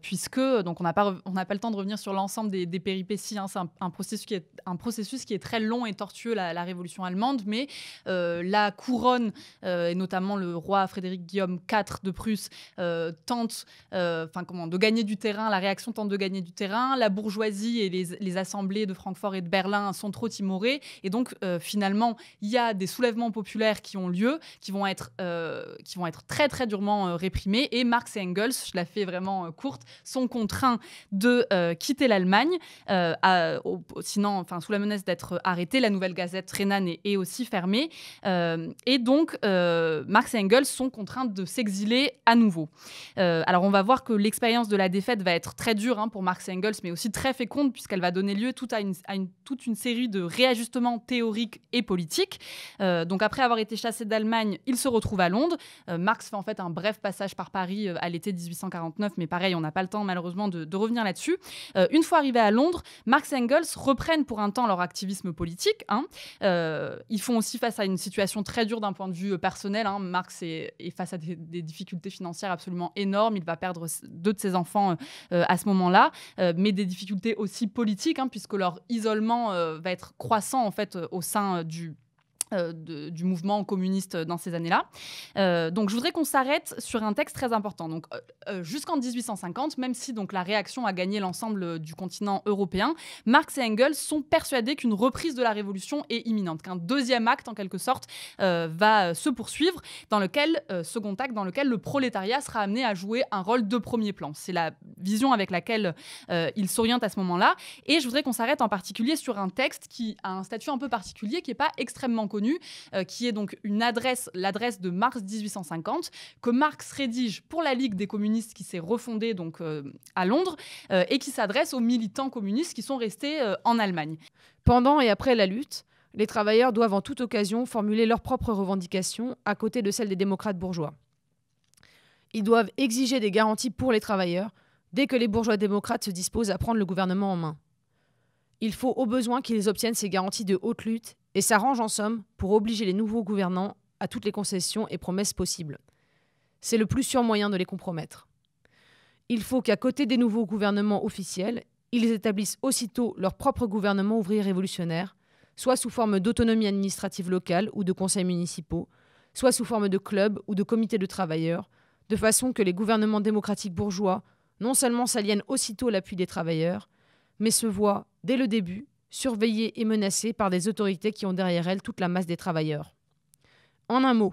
puisque donc on n'a pas, pas le temps de revenir sur l'ensemble des, péripéties. Hein. C'est un, processus qui est, un processus qui est très long et tortueux, la, Révolution allemande, mais la couronne, et notamment le roi Frédéric Guillaume IV de Prusse, tente enfin comment, de gagner du terrain, la réaction tente de gagner du terrain, la bourgeoisie et les, les assemblées de Francfort et de Berlin sont trop timorées et donc, euh, finalement, il y a des soulèvements populaires qui ont lieu, qui vont être, euh, qui vont être très, très durement euh, réprimés. Et Marx et Engels, je la fais vraiment courte, sont contraints de quitter l'Allemagne, sinon, enfin, sous la menace d'être arrêtés. La nouvelle gazette Renan est, aussi fermée. et donc, Marx et Engels sont contraints de s'exiler à nouveau. alors, on va voir que l'expérience de la défaite va être très dure hein, pour Marx et Engels, mais aussi très féconde, puisqu'elle va donner lieu tout à une, toute une série de ré réajustement théorique et politique. Euh, donc après avoir été chassé d'Allemagne, il se retrouve à Londres. Euh, Marx fait en fait un bref passage par Paris euh, à l'été 1849, mais pareil, on n'a pas le temps malheureusement de, revenir là-dessus. une fois arrivé à Londres, Marx et Engels reprennent pour un temps leur activisme politique. Hein. ils font aussi face à une situation très dure d'un point de vue personnel. Hein. Marx est, face à des, difficultés financières absolument énormes. Il va perdre deux de ses enfants à ce moment-là, mais des difficultés aussi politiques, hein, puisque leur isolement va être croissant croissant en fait euh, au sein euh, du euh, du mouvement communiste dans ces années-là. Euh, donc je voudrais qu'on s'arrête sur un texte très important. Donc euh, jusqu'en 1850, même si donc la réaction a gagné l'ensemble du continent européen, Marx et Engels sont persuadés qu'une reprise de la révolution est imminente, qu'un deuxième acte en quelque sorte va se poursuivre, dans lequel second acte dans lequel le prolétariat sera amené à jouer un rôle de premier plan. C'est la vision avec laquelle ils s'orientent à ce moment-là. Et je voudrais qu'on s'arrête en particulier sur un texte qui a un statut un peu particulier, qui n'est pas extrêmement connu euh, qui est donc une adresse, l'adresse de mars 1850, que Marx rédige pour la Ligue des communistes qui s'est refondée donc euh, à Londres euh, et qui s'adresse aux militants communistes qui sont restés en Allemagne. Pendant et après la lutte, les travailleurs doivent en toute occasion formuler leurs propres revendications à côté de celles des démocrates bourgeois. Ils doivent exiger des garanties pour les travailleurs dès que les bourgeois démocrates se disposent à prendre le gouvernement en main. Il faut au besoin qu'ils obtiennent ces garanties de haute lutte et s'arrange en somme pour obliger les nouveaux gouvernants à toutes les concessions et promesses possibles. C'est le plus sûr moyen de les compromettre. Il faut qu'à côté des nouveaux gouvernements officiels, ils établissent aussitôt leur propre gouvernement ouvrier révolutionnaire, soit sous forme d'autonomie administrative locale ou de conseils municipaux, soit sous forme de clubs ou de comités de travailleurs, de façon que les gouvernements démocratiques bourgeois non seulement s'aliènent aussitôt l'appui des travailleurs, mais se voient, dès le début, surveillée et menacée par des autorités qui ont derrière elles toute la masse des travailleurs. En un mot,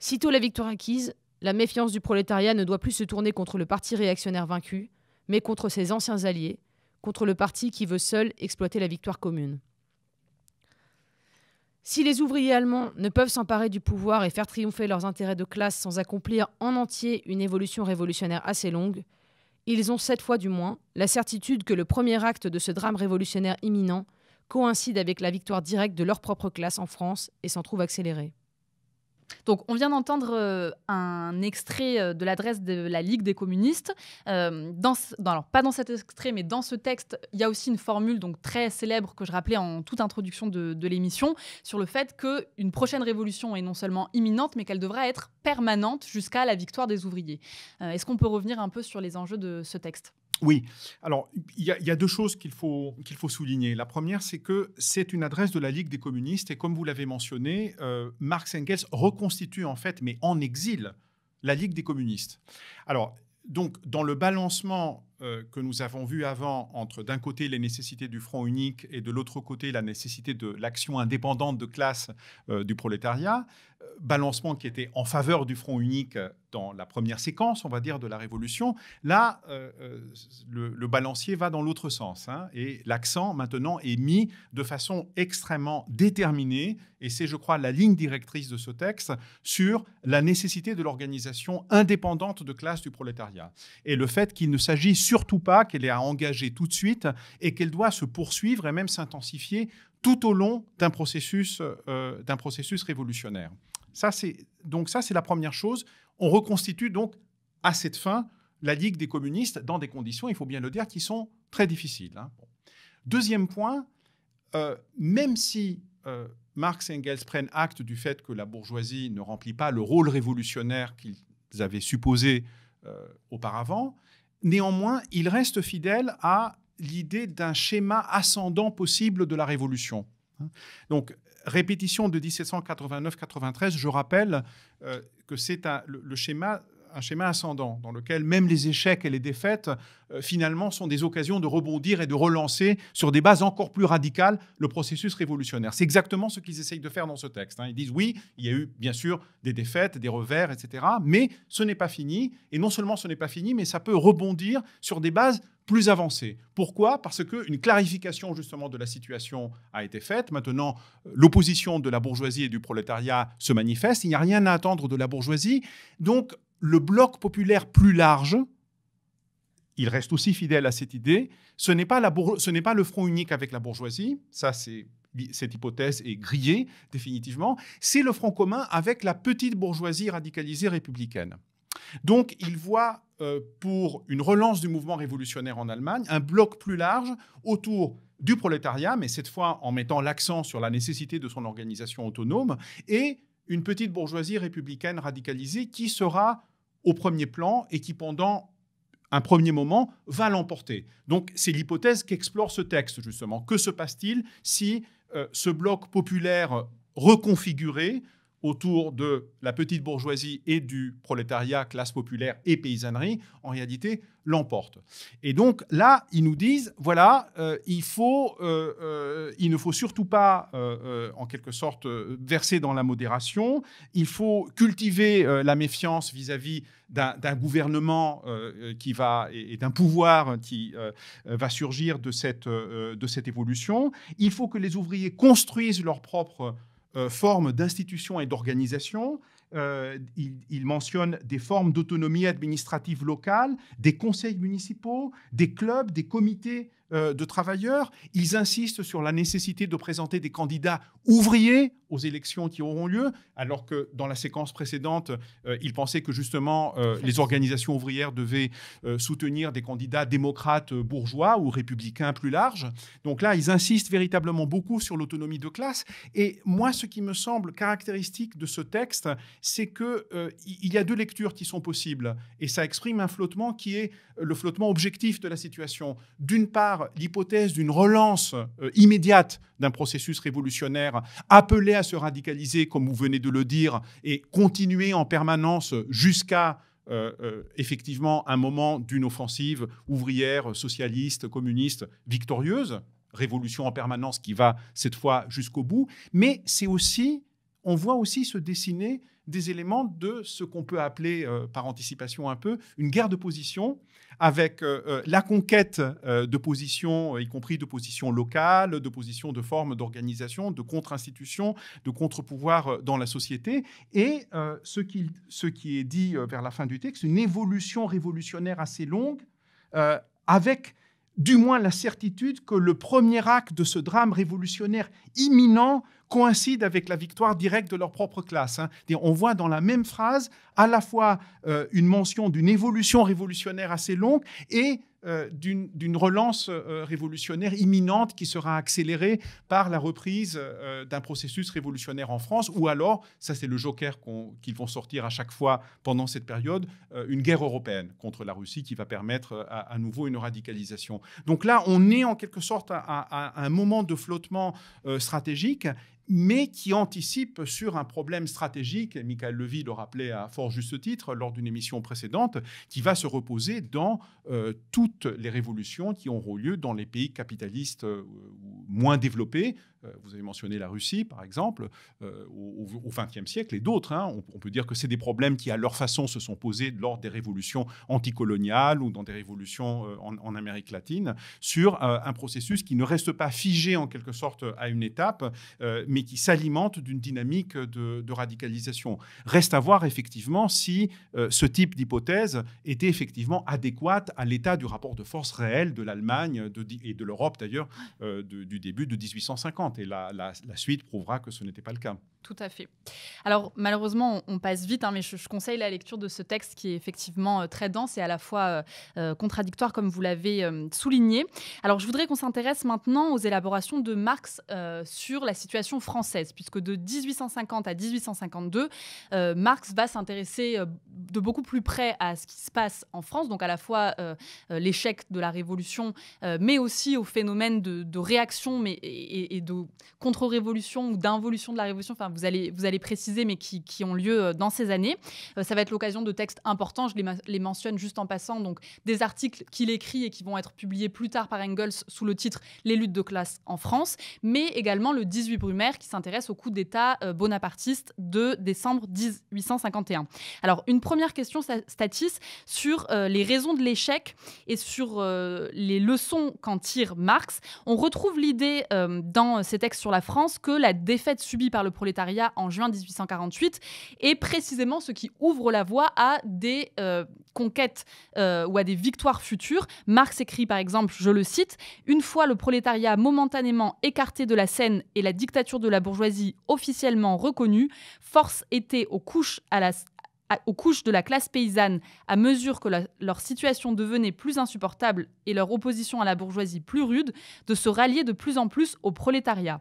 sitôt la victoire acquise, la méfiance du prolétariat ne doit plus se tourner contre le parti réactionnaire vaincu, mais contre ses anciens alliés, contre le parti qui veut seul exploiter la victoire commune. Si les ouvriers allemands ne peuvent s'emparer du pouvoir et faire triompher leurs intérêts de classe sans accomplir en entier une évolution révolutionnaire assez longue, ils ont cette fois du moins la certitude que le premier acte de ce drame révolutionnaire imminent coïncide avec la victoire directe de leur propre classe en France et s'en trouve accéléré. Donc, on vient d'entendre euh, un extrait euh, de l'adresse de la Ligue des communistes. Euh, dans, pas dans cet extrait, mais dans ce texte, il y a aussi une formule donc très célèbre que je rappelais en toute introduction de, de l'émission sur le fait qu'une prochaine révolution est non seulement imminente, mais qu'elle devra être permanente jusqu'à la victoire des ouvriers. Est-ce qu'on peut revenir un peu sur les enjeux de ce texte oui. Alors, il y, a deux choses qu'il faut, qu'il faut souligner. La première, c'est que c'est une adresse de la Ligue des communistes. Et comme vous l'avez mentionné, euh, Marx Engels reconstitue en fait, mais en exil, la Ligue des communistes. Alors, donc, dans le balancement euh, que nous avons vu avant entre d'un côté les nécessités du front unique et de l'autre côté la nécessité de l'action indépendante de classe euh, du prolétariat, euh, balancement qui était en faveur du front unique dans la première séquence, on va dire, de la révolution, là, le, balancier va dans l'autre sens. Hein, et l'accent maintenant est mis de façon extrêmement déterminée, et c'est, je crois, la ligne directrice de ce texte, sur la nécessité de l'organisation indépendante de classe du prolétariat. Et le fait qu'il ne s'agisse surtout pas qu'elle est à engager tout de suite et qu'elle doit se poursuivre et même s'intensifier tout au long d'un processus, euh, d'un processus révolutionnaire. Ça, donc ça, c'est la première chose. On reconstitue donc à cette fin la Ligue des communistes dans des conditions, il faut bien le dire, qui sont très difficiles. Hein. Deuxième point, euh, même si euh, Marx et Engels prennent acte du fait que la bourgeoisie ne remplit pas le rôle révolutionnaire qu'ils avaient supposé auparavant, Néanmoins, il reste fidèle à l'idée d'un schéma ascendant possible de la Révolution. Donc, répétition de 1789-93, je rappelle euh, que c'est le, schéma un schéma ascendant dans lequel même les échecs et les défaites, euh, finalement, sont des occasions de rebondir et de relancer sur des bases encore plus radicales le processus révolutionnaire. C'est exactement ce qu'ils essayent de faire dans ce texte. Hein. Ils disent oui, il y a eu bien sûr des défaites, des revers, etc. Mais ce n'est pas fini. Et non seulement ce n'est pas fini, mais ça peut rebondir sur des bases plus avancées. Pourquoi Parce qu'une clarification justement de la situation a été faite. Maintenant, l'opposition de la bourgeoisie et du prolétariat se manifeste. Il n'y a rien à attendre de la bourgeoisie. Donc, le bloc populaire plus large, il reste aussi fidèle à cette idée. Ce n'est pas, le front unique avec la bourgeoisie, ça cette hypothèse est grillée définitivement, c'est le front commun avec la petite bourgeoisie radicalisée républicaine. Donc il voit euh, pour une relance du mouvement révolutionnaire en Allemagne un bloc plus large autour du prolétariat, mais cette fois en mettant l'accent sur la nécessité de son organisation autonome, et une petite bourgeoisie républicaine radicalisée qui sera au premier plan et qui, pendant un premier moment, va l'emporter. Donc c'est l'hypothèse qu'explore ce texte, justement. Que se passe-t-il si euh, ce bloc populaire reconfiguré autour de la petite bourgeoisie et du prolétariat, classe populaire et paysannerie, en réalité, l'emporte. Et donc là, ils nous disent, voilà, euh, il, faut, euh, euh, il ne faut surtout pas, en quelque sorte, verser dans la modération, il faut cultiver la méfiance vis-à-vis d'un gouvernement qui va, et, et d'un pouvoir qui va surgir de cette, de cette évolution, il faut que les ouvriers construisent leur propre euh, formes d'institutions et d'organisations. Euh, il, il, mentionne des formes d'autonomie administrative locale, des conseils municipaux, des clubs, des comités euh, de travailleurs. Ils insistent sur la nécessité de présenter des candidats ouvriers aux élections qui auront lieu, alors que dans la séquence précédente, euh, ils pensaient que justement euh, les organisations ouvrières devaient soutenir des candidats démocrates bourgeois ou républicains plus larges. Donc là, ils insistent véritablement beaucoup sur l'autonomie de classe. Et moi, ce qui me semble caractéristique de ce texte, c'est que il y a deux lectures qui sont possibles, et ça exprime un flottement qui est le flottement objectif de la situation. D'une part, l'hypothèse d'une relance euh, immédiate d'un processus révolutionnaire appelé à se radicaliser, comme vous venez de le dire, et continuer en permanence jusqu'à euh, euh, effectivement un moment d'une offensive ouvrière, socialiste, communiste, victorieuse, révolution en permanence qui va cette fois jusqu'au bout, mais c'est aussi, on voit aussi se dessiner des éléments de ce qu'on peut appeler, euh, par anticipation un peu, une guerre de position, avec euh, euh, la conquête de positions, y compris de positions locales, de positions de forme d'organisation, de contre-institutions, de contre-pouvoirs dans la société, et ce, qui, ce qui est dit vers la fin du texte, une évolution révolutionnaire assez longue, avec du moins la certitude que le premier acte de ce drame révolutionnaire imminent coïncide avec la victoire directe de leur propre classe. Hein. On voit dans la même phrase à la fois euh, une mention d'une évolution révolutionnaire assez longue et euh, d'une relance euh, révolutionnaire imminente qui sera accélérée par la reprise d'un processus révolutionnaire en France, ou alors, ça c'est le joker qu'ils vont sortir à chaque fois pendant cette période, une guerre européenne contre la Russie qui va permettre à, nouveau une radicalisation. Donc là, on est en quelque sorte à un moment de flottement stratégique mais qui anticipe sur un problème stratégique, Michael Levy le rappelait à fort juste titre lors d'une émission précédente, qui va se reposer dans euh, toutes les révolutions qui auront lieu dans les pays capitalistes euh, moins développés, euh, vous avez mentionné la Russie, par exemple, euh, au XXe siècle et d'autres. Hein, on, peut dire que c'est des problèmes qui, à leur façon, se sont posés lors des révolutions anticoloniales ou dans des révolutions euh, en, Amérique latine, sur un processus qui ne reste pas figé en quelque sorte à une étape, mais qui s'alimente d'une dynamique de, de, radicalisation. Reste à voir effectivement si ce type d'hypothèse était effectivement adéquate à l'état du rapport de force réel de l'Allemagne et de l'Europe d'ailleurs du début de 1850 et la, suite prouvera que ce n'était pas le cas. Tout à fait. Alors malheureusement, on passe vite, hein, mais je, conseille la lecture de ce texte qui est effectivement euh, très dense et à la fois euh, euh, contradictoire, comme vous l'avez souligné. Alors je voudrais qu'on s'intéresse maintenant aux élaborations de Marx sur la situation française, puisque de 1850 à 1852, Marx va s'intéresser de beaucoup plus près à ce qui se passe en France, donc à la fois l'échec de la Révolution, mais aussi au phénomène de, réaction mais, et de contre-révolution ou d'involution de la révolution, enfin vous allez, vous allez préciser, mais qui, qui ont lieu euh, dans ces années. Euh, ça va être l'occasion de textes importants, je les, mentionne juste en passant, donc des articles qu'il écrit et qui vont être publiés plus tard par Engels sous le titre Les luttes de classe en France, mais également le 18 Brumaire qui s'intéresse au coup d'État euh, bonapartiste de décembre 1851. Alors une première question, Statis, sur les raisons de l'échec et sur les leçons qu'en tire Marx. On retrouve l'idée dans ses textes sur la France que la défaite subie par le prolétariat en juin 1848 est précisément ce qui ouvre la voie à des euh, conquêtes euh, ou à des victoires futures. Marx écrit par exemple, je le cite, Une fois le prolétariat momentanément écarté de la scène et la dictature de la bourgeoisie officiellement reconnue, force était aux couches à la, aux couches de la classe paysanne à mesure que leur situation devenait plus insupportable et leur opposition à la bourgeoisie plus rude, de se rallier de plus en plus au prolétariat.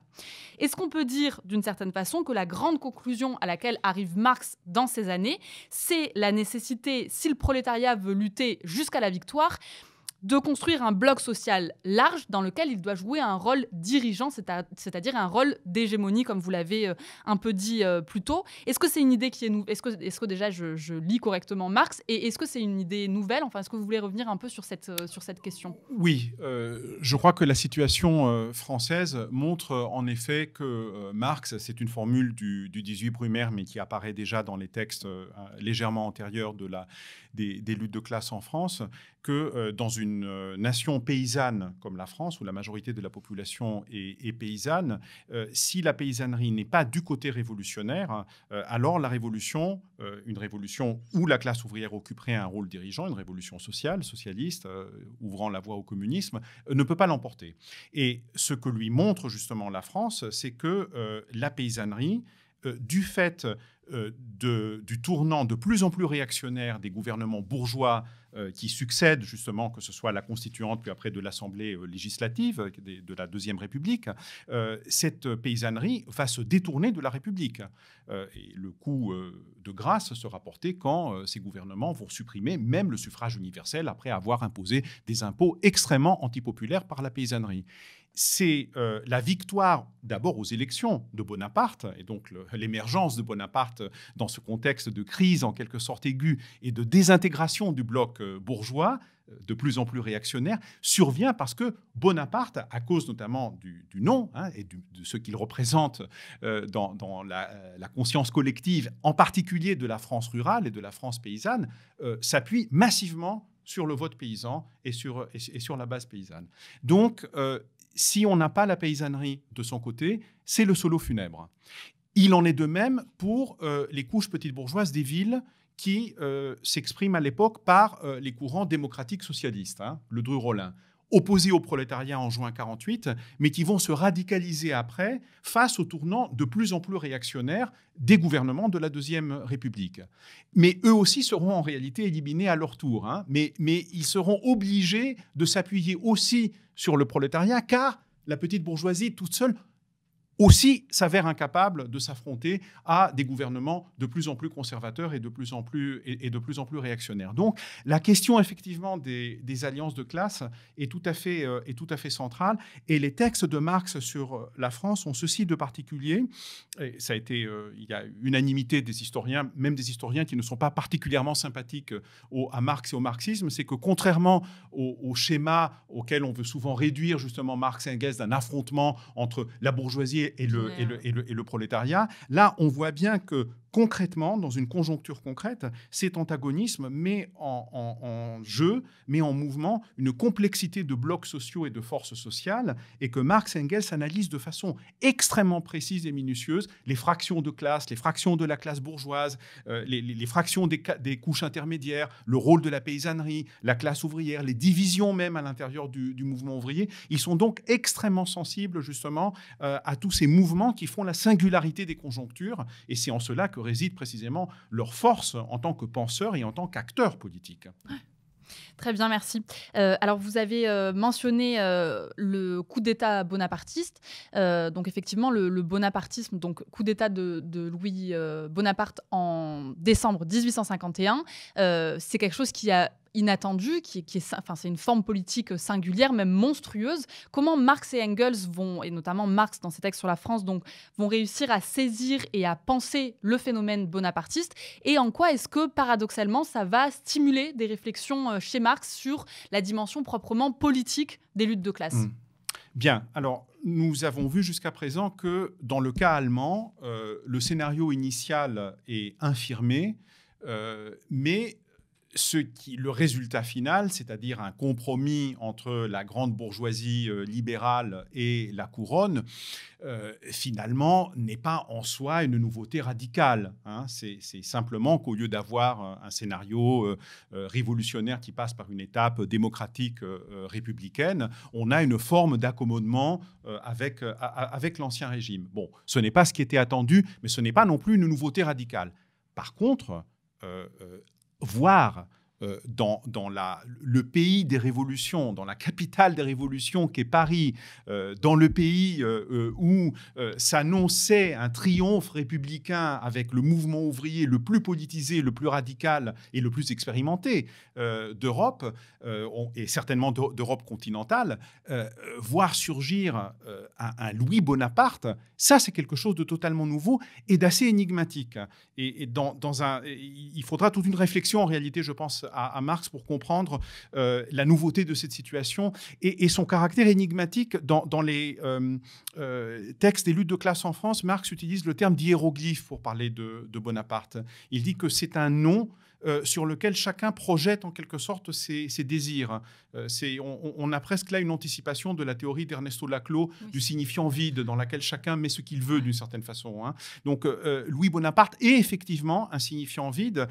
Est-ce qu'on peut dire d'une certaine façon que la grande conclusion à laquelle arrive Marx dans ces années, c'est la nécessité, si le prolétariat veut lutter jusqu'à la victoire, de construire un bloc social large dans lequel il doit jouer un rôle dirigeant, c'est-à-dire un rôle d'hégémonie, comme vous l'avez euh, un peu dit euh, plus tôt. Est-ce que c'est une idée qui est nouvelle Est-ce que, déjà je, lis correctement Marx Et est-ce que c'est une idée nouvelle Enfin, est-ce que vous voulez revenir un peu sur cette, euh, question Oui, je crois que la situation française montre en effet que Marx, c'est une formule du, du 18 Brumaire, mais qui apparaît déjà dans les textes légèrement antérieurs de la des, luttes de classe en France que euh, dans une euh, nation paysanne comme la France, où la majorité de la population est, est paysanne, euh, si la paysannerie n'est pas du côté révolutionnaire, alors la révolution, une révolution où la classe ouvrière occuperait un rôle dirigeant, une révolution sociale, socialiste, ouvrant la voie au communisme, ne peut pas l'emporter. Et ce que lui montre justement la France, c'est que la paysannerie euh, du fait euh, du tournant de plus en plus réactionnaire des gouvernements bourgeois euh, qui succèdent justement, que ce soit la constituante puis après de l'Assemblée législative de, la Deuxième République, cette paysannerie va se détourner de la République. et le coup de grâce sera porté quand ces gouvernements vont supprimer même le suffrage universel après avoir imposé des impôts extrêmement antipopulaires par la paysannerie c'est euh, la victoire d'abord aux élections de Bonaparte, et donc l'émergence de Bonaparte dans ce contexte de crise en quelque sorte aiguë et de désintégration du bloc euh, bourgeois, euh, de plus en plus réactionnaire, survient parce que Bonaparte, à cause notamment du, nom hein, et de ce qu'il représente dans, la, conscience collective, en particulier de la France rurale et de la France paysanne, s'appuie massivement sur le vote paysan et sur, et sur la base paysanne. Donc, si on n'a pas la paysannerie de son côté, c'est le solo funèbre. Il en est de même pour euh, les couches petites bourgeoises des villes qui euh, s'expriment à l'époque par euh, les courants démocratiques socialistes, hein, le Dru-Rollin, opposés au prolétariat en juin 48, mais qui vont se radicaliser après face au tournant de plus en plus réactionnaire des gouvernements de la Deuxième République. Mais eux aussi seront en réalité éliminés à leur tour, hein, mais ils seront obligés de s'appuyer aussi sur le prolétariat, car la petite bourgeoisie toute seule aussi s'avère incapable de s'affronter à des gouvernements de plus en plus conservateurs et de plus en plus, et, de plus, en plus réactionnaires. Donc la question effectivement des, alliances de classe est tout, à fait, euh, est tout à fait centrale et les textes de Marx sur euh, la France ont ceci de particulier, et ça a été, euh, il y a unanimité des historiens, même des historiens qui ne sont pas particulièrement sympathiques à Marx et au marxisme, c'est que contrairement au, au, schéma auquel on veut souvent réduire justement Marx et Engels d'un affrontement entre la bourgeoisie et, le, et le prolétariat. Là, on voit bien que concrètement, dans une conjoncture concrète, cet antagonisme met en, jeu, met en mouvement une complexité de blocs sociaux et de forces sociales, et que Marx et Engels analysent de façon extrêmement précise et minutieuse les fractions de classe, les fractions de la classe bourgeoise, euh, les, fractions des, des, couches intermédiaires, le rôle de la paysannerie, la classe ouvrière, les divisions même à l'intérieur du, mouvement ouvrier. Ils sont donc extrêmement sensibles justement euh, à tous ces mouvements qui font la singularité des conjonctures, et c'est en cela que réside précisément leur force en tant que penseurs et en tant qu'acteurs politiques. Très bien, merci. Euh, alors, vous avez euh, mentionné euh, le coup d'État bonapartiste. donc, effectivement, le, bonapartisme, donc coup d'État de, de, Louis Bonaparte en décembre 1851, c'est quelque chose qui a Inattendu, qui, qui est, enfin, c'est une forme politique singulière, même monstrueuse. Comment Marx et Engels vont, et notamment Marx dans ses textes sur la France, donc, vont réussir à saisir et à penser le phénomène bonapartiste Et en quoi est-ce que, paradoxalement, ça va stimuler des réflexions euh, chez Marx sur la dimension proprement politique des luttes de classe mmh. Bien, alors nous avons vu jusqu'à présent que dans le cas allemand, euh, le scénario initial est infirmé, euh, mais ce qui, le résultat final, c'est-à-dire un compromis entre la grande bourgeoisie euh, libérale et la couronne, euh, finalement, n'est pas en soi une nouveauté radicale. Hein. C'est simplement qu'au lieu d'avoir euh, un scénario révolutionnaire qui passe par une étape démocratique républicaine, on a une forme d'accommodement avec, l'ancien régime. Bon, ce n'est pas ce qui était attendu, mais ce n'est pas non plus une nouveauté radicale. Par contre, voir euh, dans, la, le pays des révolutions, dans la capitale des révolutions qu'est Paris, euh, dans le pays euh, où s'annonçait un triomphe républicain avec le mouvement ouvrier le plus politisé, le plus radical et le plus expérimenté d'Europe, et certainement d'Europe continentale, voir surgir un, Louis Bonaparte, ça c'est quelque chose de totalement nouveau et d'assez énigmatique. Et, dans, un, il faudra toute une réflexion en réalité, je pense, à, Marx pour comprendre euh, la nouveauté de cette situation et, son caractère énigmatique. Dans, les euh, euh, textes des luttes de classe en France, Marx utilise le terme d'hiéroglyphe pour parler de, Bonaparte. Il dit que c'est un nom sur lequel chacun projette en quelque sorte ses, désirs. on, a presque là une anticipation de la théorie d'Ernesto Laclos du signifiant vide, dans laquelle chacun met ce qu'il veut d'une certaine façon. Hein. Donc Louis Bonaparte est effectivement un signifiant vide.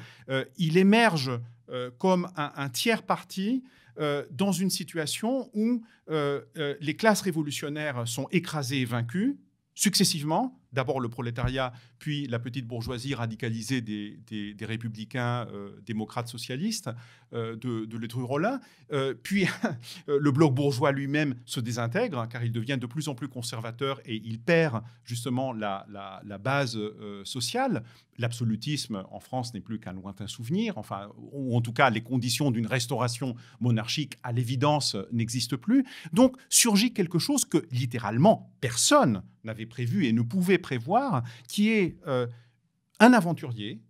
il émerge euh, comme un, tiers parti euh, dans une situation où euh, les classes révolutionnaires sont écrasées et vaincues successivement d'abord le prolétariat, puis la petite bourgeoisie radicalisée des, républicains euh, démocrates socialistes euh, de, de Letru Rollin, euh, puis le bloc bourgeois lui-même se désintègre, hein, car il devient de plus en plus conservateur et il perd justement la, la base sociale. L'absolutisme en France n'est plus qu'un lointain souvenir, enfin, ou en tout cas les conditions d'une restauration monarchique à l'évidence n'existent plus. Donc surgit quelque chose que littéralement personne n'avait prévu et ne pouvait prévoir, qui est euh, un aventurier,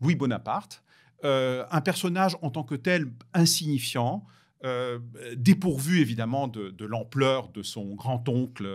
Louis Bonaparte, euh, un personnage en tant que tel insignifiant, euh, dépourvu évidemment de, l'ampleur de son grand-oncle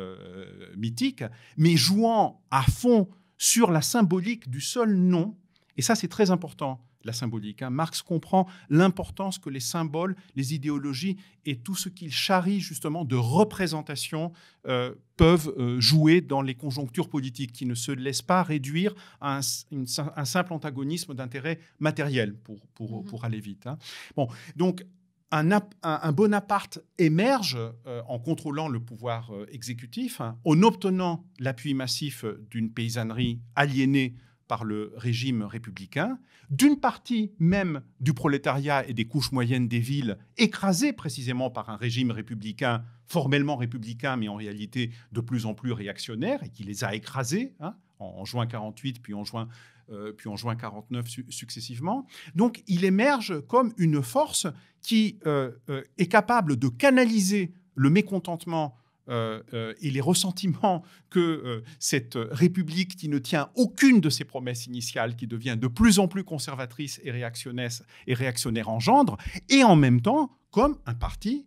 mythique, mais jouant à fond sur la symbolique du seul nom, et ça c'est très important, la symbolique. Hein. Marx comprend l'importance que les symboles, les idéologies et tout ce qu'il charrient justement de représentation euh, peuvent euh, jouer dans les conjonctures politiques, qui ne se laissent pas réduire à un, simple antagonisme d'intérêt matériel, pour, mm-hmm. pour, aller vite. Hein. Bon, donc un, Bonaparte émerge euh, en contrôlant le pouvoir exécutif, hein, en obtenant l'appui massif d'une paysannerie aliénée par le régime républicain, d'une partie même du prolétariat et des couches moyennes des villes, écrasées précisément par un régime républicain, formellement républicain, mais en réalité de plus en plus réactionnaire, et qui les a écrasés hein, en, juin 48, puis en juin, euh, puis en juin 49 successivement. Donc il émerge comme une force qui euh, euh, est capable de canaliser le mécontentement euh, euh, et les ressentiments que euh, cette République qui ne tient aucune de ses promesses initiales, qui devient de plus en plus conservatrice et réactionnaire, et réactionnaire engendre, et en même temps comme un parti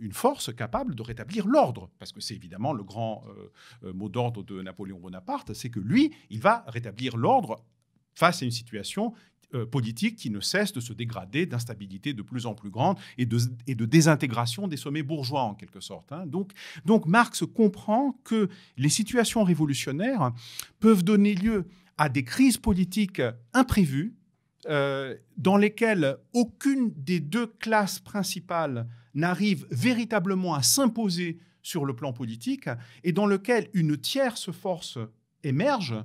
une force capable de rétablir l'ordre. Parce que c'est évidemment le grand mot d'ordre de Napoléon Bonaparte, c'est que lui, il va rétablir l'ordre face à une situation euh, politique qui ne cesse de se dégrader, d'instabilité de plus en plus grande et de, désintégration des sommets bourgeois en quelque sorte. Hein. Donc, Marx comprend que les situations révolutionnaires peuvent donner lieu à des crises politiques imprévues euh, dans lesquelles aucune des deux classes principales n'arrive véritablement à s'imposer sur le plan politique et dans lequel une tierce force émerge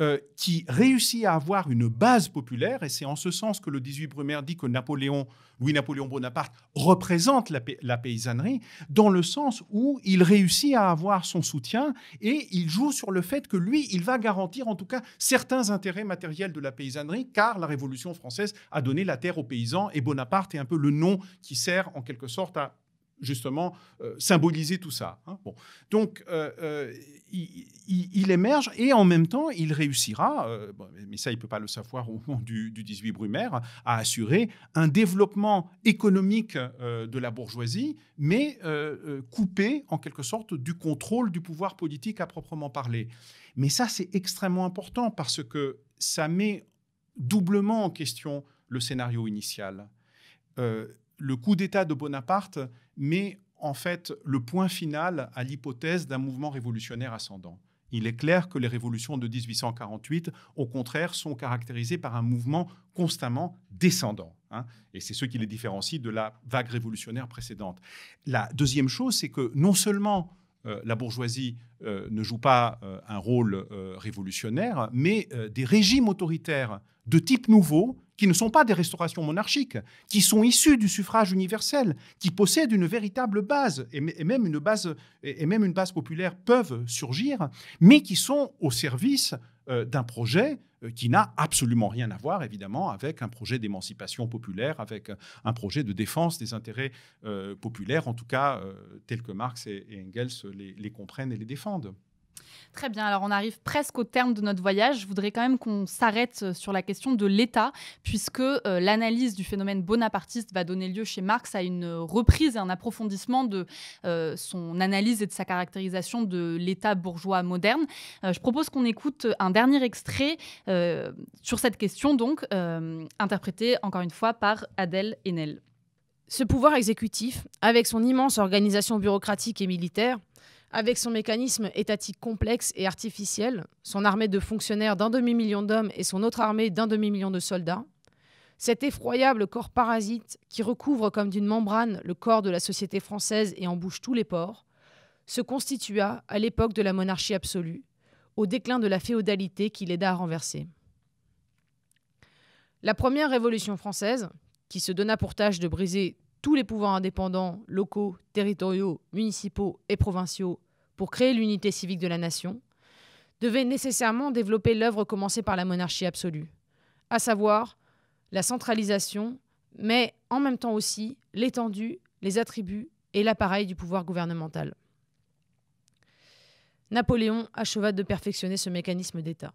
euh, qui réussit à avoir une base populaire, et c'est en ce sens que le 18 Brumaire dit que Napoléon, Louis-Napoléon Bonaparte, représente la, paysannerie, dans le sens où il réussit à avoir son soutien et il joue sur le fait que lui, il va garantir en tout cas certains intérêts matériels de la paysannerie, car la Révolution française a donné la terre aux paysans et Bonaparte est un peu le nom qui sert en quelque sorte à justement euh, symboliser tout ça. Hein. Donc, euh, euh, il, émerge et en même temps, il réussira, mais ça, il ne peut pas le savoir au moment du, 18 Brumaire, à assurer un développement économique de la bourgeoisie, mais coupé en quelque sorte du contrôle du pouvoir politique à proprement parler. Mais ça, c'est extrêmement important parce que ça met doublement en question le scénario initial. le coup d'État de Bonaparte mais en fait le point final à l'hypothèse d'un mouvement révolutionnaire ascendant. Il est clair que les révolutions de 1848, au contraire, sont caractérisées par un mouvement constamment descendant. Hein. et c'est ce qui les différencie de la vague révolutionnaire précédente. La deuxième chose, c'est que non seulement euh, la bourgeoisie euh, ne joue pas euh, un rôle révolutionnaire, mais des régimes autoritaires de type nouveau qui ne sont pas des restaurations monarchiques, qui sont issues du suffrage universel, qui possèdent une véritable base et, même une base et même une base populaire peuvent surgir, mais qui sont au service euh, d'un projet euh, qui n'a absolument rien à voir, évidemment, avec un projet d'émancipation populaire, avec euh, un projet de défense des intérêts populaires, en tout cas tels que Marx et, Engels les comprennent et les défendent. Très bien, alors on arrive presque au terme de notre voyage. Je voudrais quand même qu'on s'arrête euh, sur la question de l'État, puisque euh, l'analyse du phénomène bonapartiste va donner lieu chez Marx à une euh, reprise et un approfondissement de son analyse et de sa caractérisation de l'État bourgeois moderne. je propose qu'on écoute un dernier extrait sur cette question, donc interprété encore une fois par Adèle Haenel. Ce pouvoir exécutif, avec son immense organisation bureaucratique et militaire, avec son mécanisme étatique complexe et artificiel, son armée de fonctionnaires d'un demi-million d'hommes et son autre armée d'un demi-million de soldats, cet effroyable corps parasite qui recouvre comme d'une membrane le corps de la société française et embouche tous les ports, se constitua à l'époque de la monarchie absolue, au déclin de la féodalité qui l'aida à renverser. La première révolution française, qui se donna pour tâche de briser tous les pouvoirs indépendants, locaux, territoriaux, municipaux et provinciaux pour créer l'unité civique de la nation, devaient nécessairement développer l'œuvre commencée par la monarchie absolue, à savoir la centralisation, mais en même temps aussi l'étendue, les attributs et l'appareil du pouvoir gouvernemental. Napoléon acheva de perfectionner ce mécanisme d'État.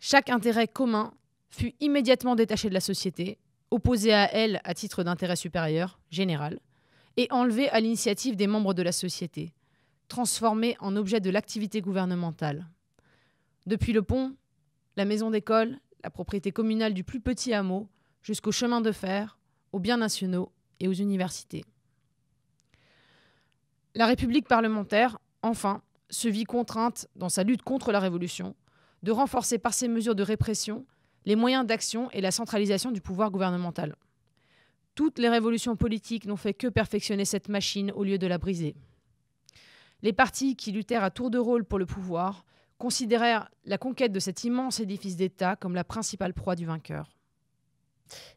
Chaque intérêt commun fut immédiatement détaché de la société opposée à elle à titre d'intérêt supérieur, général, et enlevée à l'initiative des membres de la société, transformée en objet de l'activité gouvernementale. Depuis le pont, la maison d'école, la propriété communale du plus petit hameau, jusqu'au chemin de fer, aux biens nationaux et aux universités. La République parlementaire, enfin, se vit contrainte, dans sa lutte contre la Révolution, de renforcer par ses mesures de répression les moyens d'action et la centralisation du pouvoir gouvernemental. Toutes les révolutions politiques n'ont fait que perfectionner cette machine au lieu de la briser. Les partis qui luttèrent à tour de rôle pour le pouvoir considérèrent la conquête de cet immense édifice d'État comme la principale proie du vainqueur.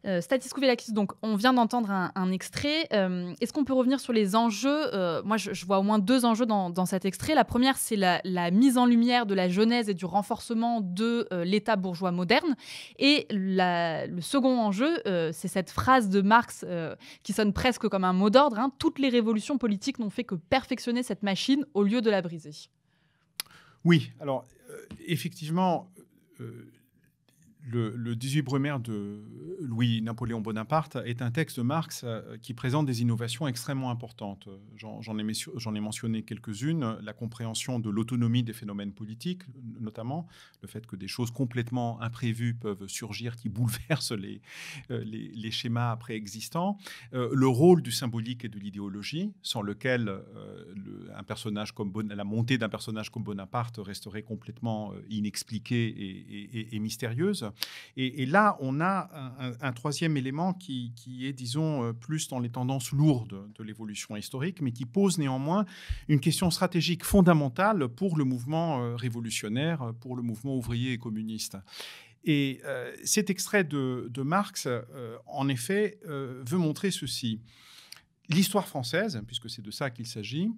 Euh, Statis Kouvelakis, donc on vient d'entendre un, extrait. Euh, est-ce qu'on peut revenir sur les enjeux euh, Moi, je, vois au moins deux enjeux dans, cet extrait. La première, c'est la, mise en lumière de la genèse et du renforcement de l'État bourgeois moderne. Et le second enjeu, c'est cette phrase de Marx qui sonne presque comme un mot d'ordre. Hein, Toutes les révolutions politiques n'ont fait que perfectionner cette machine au lieu de la briser. Oui, alors effectivement, le, le 18 Brumaire de Louis-Napoléon Bonaparte est un texte de Marx euh, qui présente des innovations extrêmement importantes. J'en ai, mentionné quelques-unes, la compréhension de l'autonomie des phénomènes politiques, notamment le fait que des choses complètement imprévues peuvent surgir qui bouleversent les, euh, schémas préexistants, euh, le rôle du symbolique et de l'idéologie, sans lequel un personnage comme la montée d'un personnage comme Bonaparte resterait complètement inexpliquée et mystérieuse. Et, là, on a un, troisième élément qui, est, disons, euh, plus dans les tendances lourdes de l'évolution historique, mais qui pose néanmoins une question stratégique fondamentale pour le mouvement euh, révolutionnaire, pour le mouvement ouvrier et communiste. Et euh, cet extrait de, Marx, en effet, veut montrer ceci. L'histoire française, puisque c'est de ça qu'il s'agit,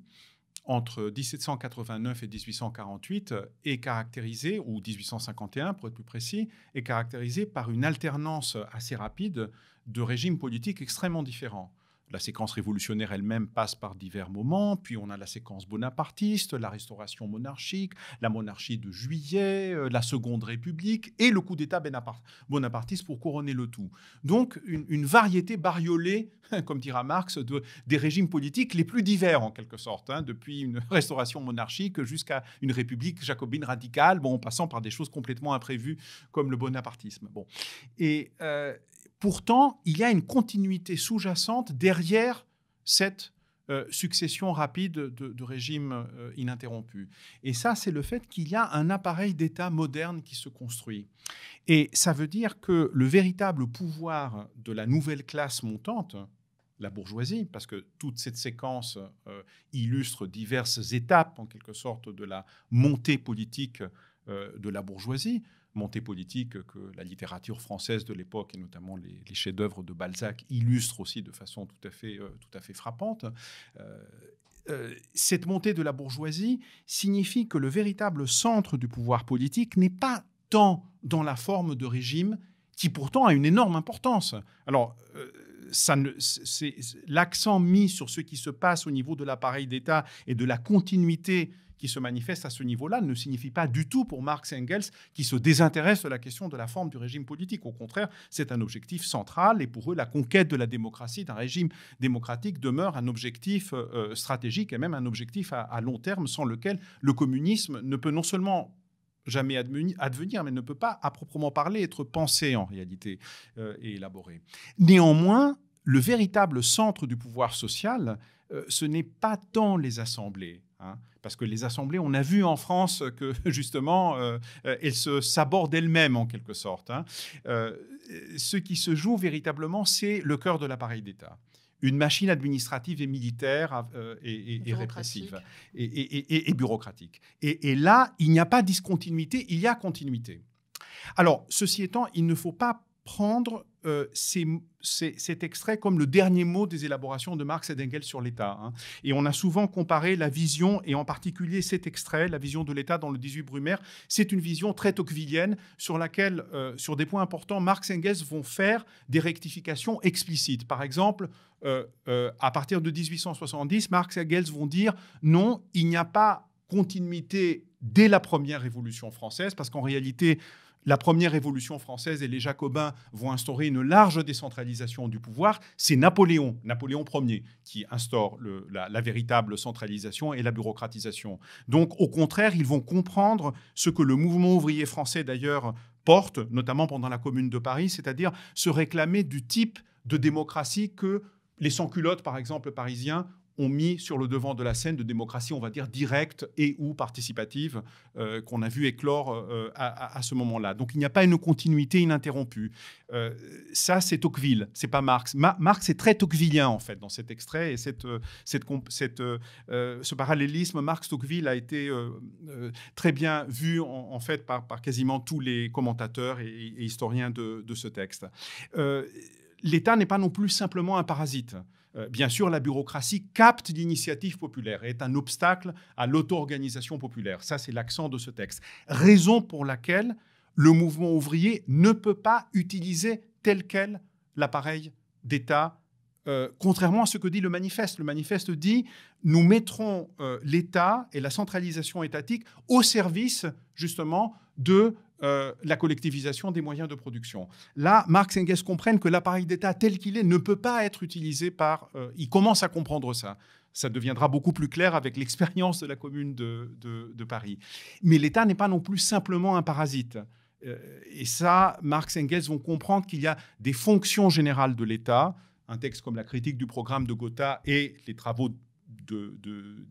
entre 1789 et 1848 est caractérisée, ou 1851 pour être plus précis, est caractérisée par une alternance assez rapide de régimes politiques extrêmement différents la séquence révolutionnaire elle-même passe par divers moments, puis on a la séquence bonapartiste, la restauration monarchique, la monarchie de juillet, euh, la seconde république et le coup d'État bonapartiste pour couronner le tout. Donc une, variété bariolée, comme dira Marx, des régimes politiques les plus divers en quelque sorte, hein, depuis une restauration monarchique jusqu'à une république jacobine radicale, bon, en passant par des choses complètement imprévues comme le bonapartisme. Bon. Et euh, Pourtant, il y a une continuité sous-jacente derrière cette euh, succession rapide de, régimes euh, ininterrompus. Et ça, c'est le fait qu'il y a un appareil d'État moderne qui se construit. Et ça veut dire que le véritable pouvoir de la nouvelle classe montante, la bourgeoisie, parce que toute cette séquence euh, illustre diverses étapes, en quelque sorte, de la montée politique de la bourgeoisie, montée politique que la littérature française de l'époque, et notamment les, chefs-d'œuvre de Balzac, illustrent aussi de façon tout à fait, euh, tout à fait frappante. Euh, euh, cette montée de la bourgeoisie signifie que le véritable centre du pouvoir politique n'est pas tant dans la forme de régime qui pourtant a une énorme importance. Alors, ça ne, c'est, l'accent mis sur ce qui se passe au niveau de l'appareil d'État et de la continuité qui se manifeste à ce niveau-là ne signifie pas du tout pour Marx et Engels qui se désintéressent de la question de la forme du régime politique. Au contraire, c'est un objectif central et pour eux, la conquête de la démocratie, d'un régime démocratique, demeure un objectif euh, euh, stratégique et même un objectif à, long terme sans lequel le communisme ne peut non seulement jamais advenir, mais ne peut pas, à proprement parler, être pensé en réalité euh, et élaboré. Néanmoins, le véritable centre du pouvoir social, ce n'est pas tant les assemblées, Hein. parce que les assemblées, on a vu en France que justement, euh, euh, elles se sabordent elles-mêmes en quelque sorte. Hein. Euh, ce qui se joue véritablement, c'est le cœur de l'appareil d'État. Une machine administrative et militaire et, répressive et bureaucratique. Et, là, il n'y a pas discontinuité, il y a continuité. Alors, ceci étant, il ne faut pas prendre euh, cet extrait comme le dernier mot des élaborations de Marx et d'Engels sur l'État. Hein. Et on a souvent comparé la vision, et en particulier cet extrait, la vision de l'État dans le 18 Brumaire, c'est une vision très tocquevillienne sur laquelle, euh, sur des points importants, Marx et Engels vont faire des rectifications explicites. Par exemple, euh, à partir de 1870, Marx et Engels vont dire non, il n'y a pas continuité dès la première Révolution française, parce qu'en réalité, la première Révolution française et les Jacobins vont instaurer une large décentralisation du pouvoir, c'est Napoléon, Napoléon Ier, qui instaure la, la véritable centralisation et la bureaucratisation. Donc, au contraire, ils vont comprendre ce que le mouvement ouvrier français, d'ailleurs, porte, notamment pendant la Commune de Paris, c'est-à-dire se réclamer du type de démocratie que les sans-culottes, par exemple, parisiens, ont mis sur le devant de la scène de démocratie, on va dire, directe et ou participative, euh, qu'on a vu éclore euh, euh, à, ce moment-là. Donc il n'y a pas une continuité ininterrompue. ça, c'est Tocqueville, n'est pas Marx. Marx est très Tocquevillien, en fait, dans cet extrait, et cette, cette, ce parallélisme Marx-Tocqueville a été très bien vu, en, fait, par, quasiment tous les commentateurs et, historiens de, ce texte. L'État n'est pas non plus simplement un parasite. Euh, bien sûr, la bureaucratie capte l'initiative populaire et est un obstacle à l'auto-organisation populaire. Ça, c'est l'accent de ce texte. Raison pour laquelle le mouvement ouvrier ne peut pas utiliser tel quel l'appareil d'État, euh, contrairement à ce que dit le manifeste. Le manifeste dit, nous mettrons euh, l'État et la centralisation étatique au service justement de euh, la collectivisation des moyens de production. Là, Marx et Engels comprennent que l'appareil d'État tel qu'il est ne peut pas être utilisé par... Euh, il commence à comprendre ça. Ça deviendra beaucoup plus clair avec l'expérience de la commune de, Paris. Mais l'État n'est pas non plus simplement un parasite. Euh, et ça, Marx et Engels vont comprendre qu'il y a des fonctions générales de l'État. Un texte comme la critique du programme de Gotha et les travaux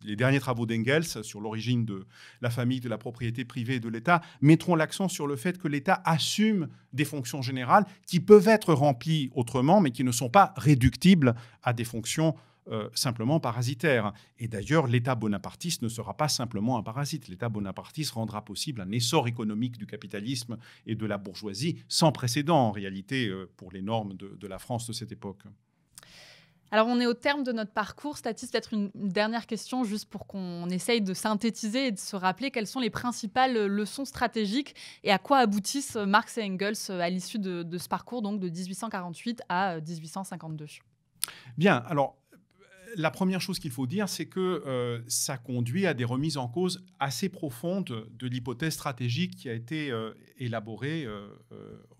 les derniers travaux d'Engels sur l'origine de la famille, de la propriété privée et de l'État mettront l'accent sur le fait que l'État assume des fonctions générales qui peuvent être remplies autrement, mais qui ne sont pas réductibles à des fonctions euh, simplement parasitaires. Et d'ailleurs, l'État bonapartiste ne sera pas simplement un parasite. L'État bonapartiste rendra possible un essor économique du capitalisme et de la bourgeoisie sans précédent, en réalité, euh, pour les normes de la France de cette époque. Alors, on est au terme de notre parcours. Statiste, peut-être une dernière question, juste pour qu'on essaye de synthétiser et de se rappeler quelles sont les principales euh, leçons stratégiques et à quoi aboutissent euh, Marx et Engels euh, à l'issue de, ce parcours, donc de 1848 à 1852. Bien, alors la première chose qu'il faut dire, c'est que ça conduit à des remises en cause assez profondes de l'hypothèse stratégique qui a été élaborée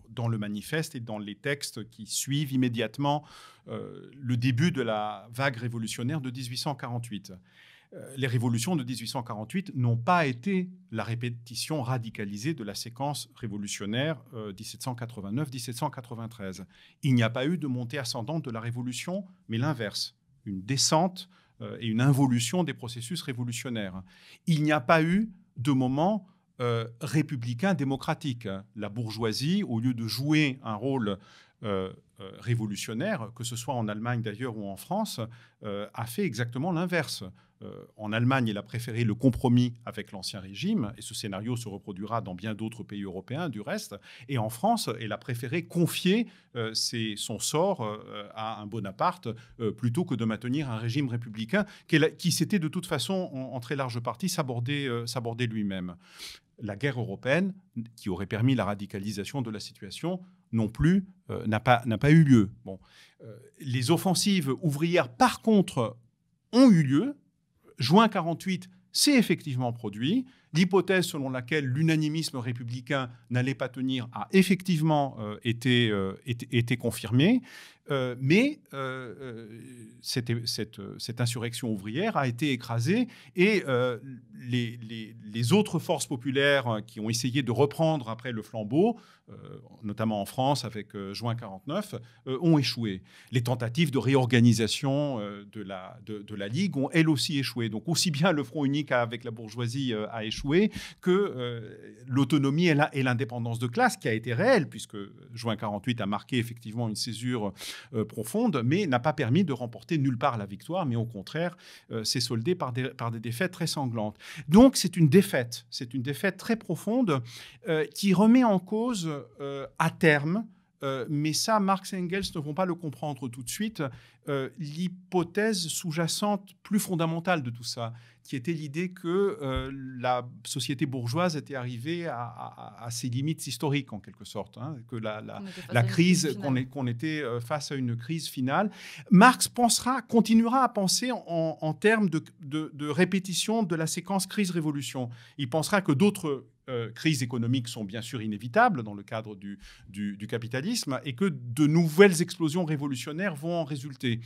dans le manifeste et dans les textes qui suivent immédiatement euh, le début de la vague révolutionnaire de 1848 euh, les révolutions de 1848 n'ont pas été la répétition radicalisée de la séquence révolutionnaire 1789-1793. Euh, Il n'y a pas eu de montée ascendante de la révolution, mais l'inverse, une descente et une involution des processus révolutionnaires. Il n'y a pas eu de moment euh, républicain démocratique. Hein. La bourgeoisie, au lieu de jouer un rôle euh, euh, révolutionnaire, que ce soit en Allemagne d'ailleurs ou en France, a fait exactement l'inverse. en Allemagne, elle a préféré le compromis avec l'ancien régime, et ce scénario se reproduira dans bien d'autres pays européens du reste. Et en France, elle a préféré confier son sort à un Bonaparte plutôt que de maintenir un régime républicain qui s'était de toute façon en, très large partie s'aborder sabordé lui-même la guerre européenne, qui aurait permis la radicalisation de la situation, non plus euh, n'a pas, pas eu lieu. Bon. Euh, les offensives ouvrières, par contre, ont eu lieu. Juin 48 s'est effectivement produit. L'hypothèse selon laquelle l'unanimisme républicain n'allait pas tenir a effectivement euh, été, été, confirmée. Euh, mais euh, euh, cette, insurrection ouvrière a été écrasée et les, autres forces populaires hein, qui ont essayé de reprendre après le flambeau, notamment en France avec juin 49, ont échoué. Les tentatives de réorganisation de la, de, la, Ligue ont elles aussi échoué. Donc aussi bien le Front unique avec la bourgeoisie a échoué que l'autonomie et l'indépendance de classe qui a été réelle puisque juin 48 a marqué effectivement une césure euh, profonde, mais n'a pas permis de remporter nulle part la victoire, mais au contraire, euh, s'est soldée par des, défaites très sanglantes. Donc c'est une défaite, c'est une défaite très profonde euh, qui remet en cause à terme euh, mais ça, Marx et Engels ne vont pas le comprendre tout de suite. Euh, l'hypothèse sous-jacente, plus fondamentale de tout ça, qui était l'idée que euh, la société bourgeoise était arrivée à, ses limites historiques, en quelque sorte, hein, que la, crise, qu'on était face à une crise finale. Marx pensera, continuera à penser en, termes de répétition de la séquence crise-révolution. Il pensera que d'autres euh, crises économiques sont bien sûr inévitables dans le cadre du, capitalisme et que de nouvelles explosions révolutionnaires vont en résulter.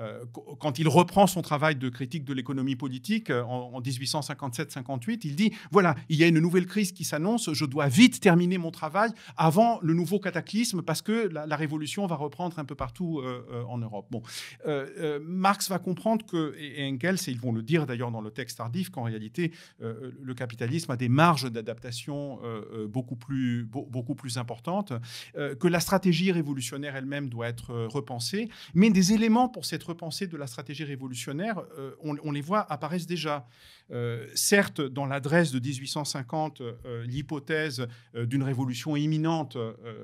Euh, quand il reprend son travail de critique de l'économie politique euh, en, 1857-58, il dit, voilà, il y a une nouvelle crise qui s'annonce, je dois vite terminer mon travail avant le nouveau cataclysme parce que la, révolution va reprendre un peu partout en Europe. Bon. Marx va comprendre que, et, Engels, et ils vont le dire d'ailleurs dans le texte tardif, qu'en réalité, le capitalisme a des marges d'adaptation euh, euh, beaucoup, plus, beaucoup importante, euh, que la stratégie révolutionnaire elle-même doit être repensée. Mais des éléments pour cette repensée de la stratégie révolutionnaire, on, on les voit apparaissent déjà. Euh, certes, dans l'adresse de 1850, euh, l'hypothèse euh, d'une révolution imminente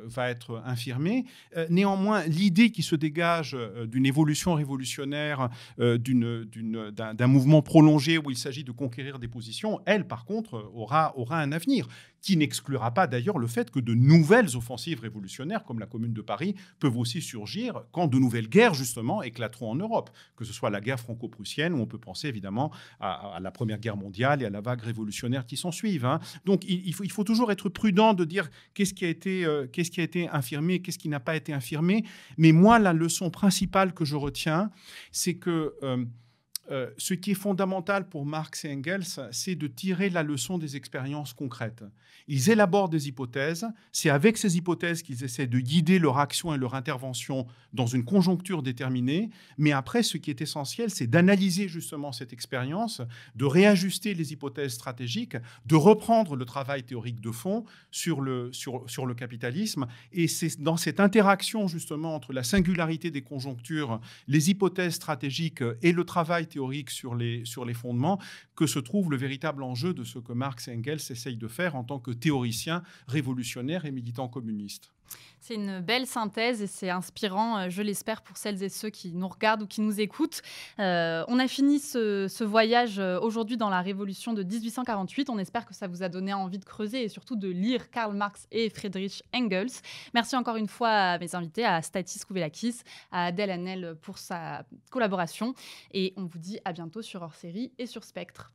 va être infirmée. néanmoins, l'idée qui se dégage d'une évolution révolutionnaire, d'un mouvement prolongé où il s'agit de conquérir des positions, elle, par contre, aura un avenir qui n'exclura pas d'ailleurs le fait que de nouvelles offensives révolutionnaires, comme la Commune de Paris, peuvent aussi surgir quand de nouvelles guerres, justement, éclateront en Europe, que ce soit la guerre franco-prussienne, où on peut penser évidemment à, la Première Guerre mondiale et à la vague révolutionnaire qui s'en suivent. Hein. Donc il, faut, toujours être prudent de dire qu'est-ce qui, a été, euh, qu'est-ce qui a été infirmé, qu'est-ce qui n'a pas été infirmé. Mais moi, la leçon principale que je retiens, c'est que... Euh, euh, ce qui est fondamental pour Marx et Engels, c'est de tirer la leçon des expériences concrètes. Ils élaborent des hypothèses, c'est avec ces hypothèses qu'ils essaient de guider leur action et leur intervention dans une conjoncture déterminée, mais après, ce qui est essentiel, c'est d'analyser justement cette expérience, de réajuster les hypothèses stratégiques, de reprendre le travail théorique de fond sur le, sur, sur le capitalisme, et c'est dans cette interaction justement entre la singularité des conjonctures, les hypothèses stratégiques et le travail théorique, sur les, sur les fondements que se trouve le véritable enjeu de ce que Marx et Engels essayent de faire en tant que théoriciens révolutionnaires et militants communistes. C'est une belle synthèse et c'est inspirant, euh, je l'espère, pour celles et ceux qui nous regardent ou qui nous écoutent. Euh, on a fini ce, ce voyage euh, aujourd'hui dans la Révolution de 1848. On espère que ça vous a donné envie de creuser et surtout de lire Karl Marx et Friedrich Engels. Merci encore une fois à mes invités, à Statis Kouvelakis, à Adèle Hanel pour sa collaboration. Et on vous dit à bientôt sur hors série et sur Spectre.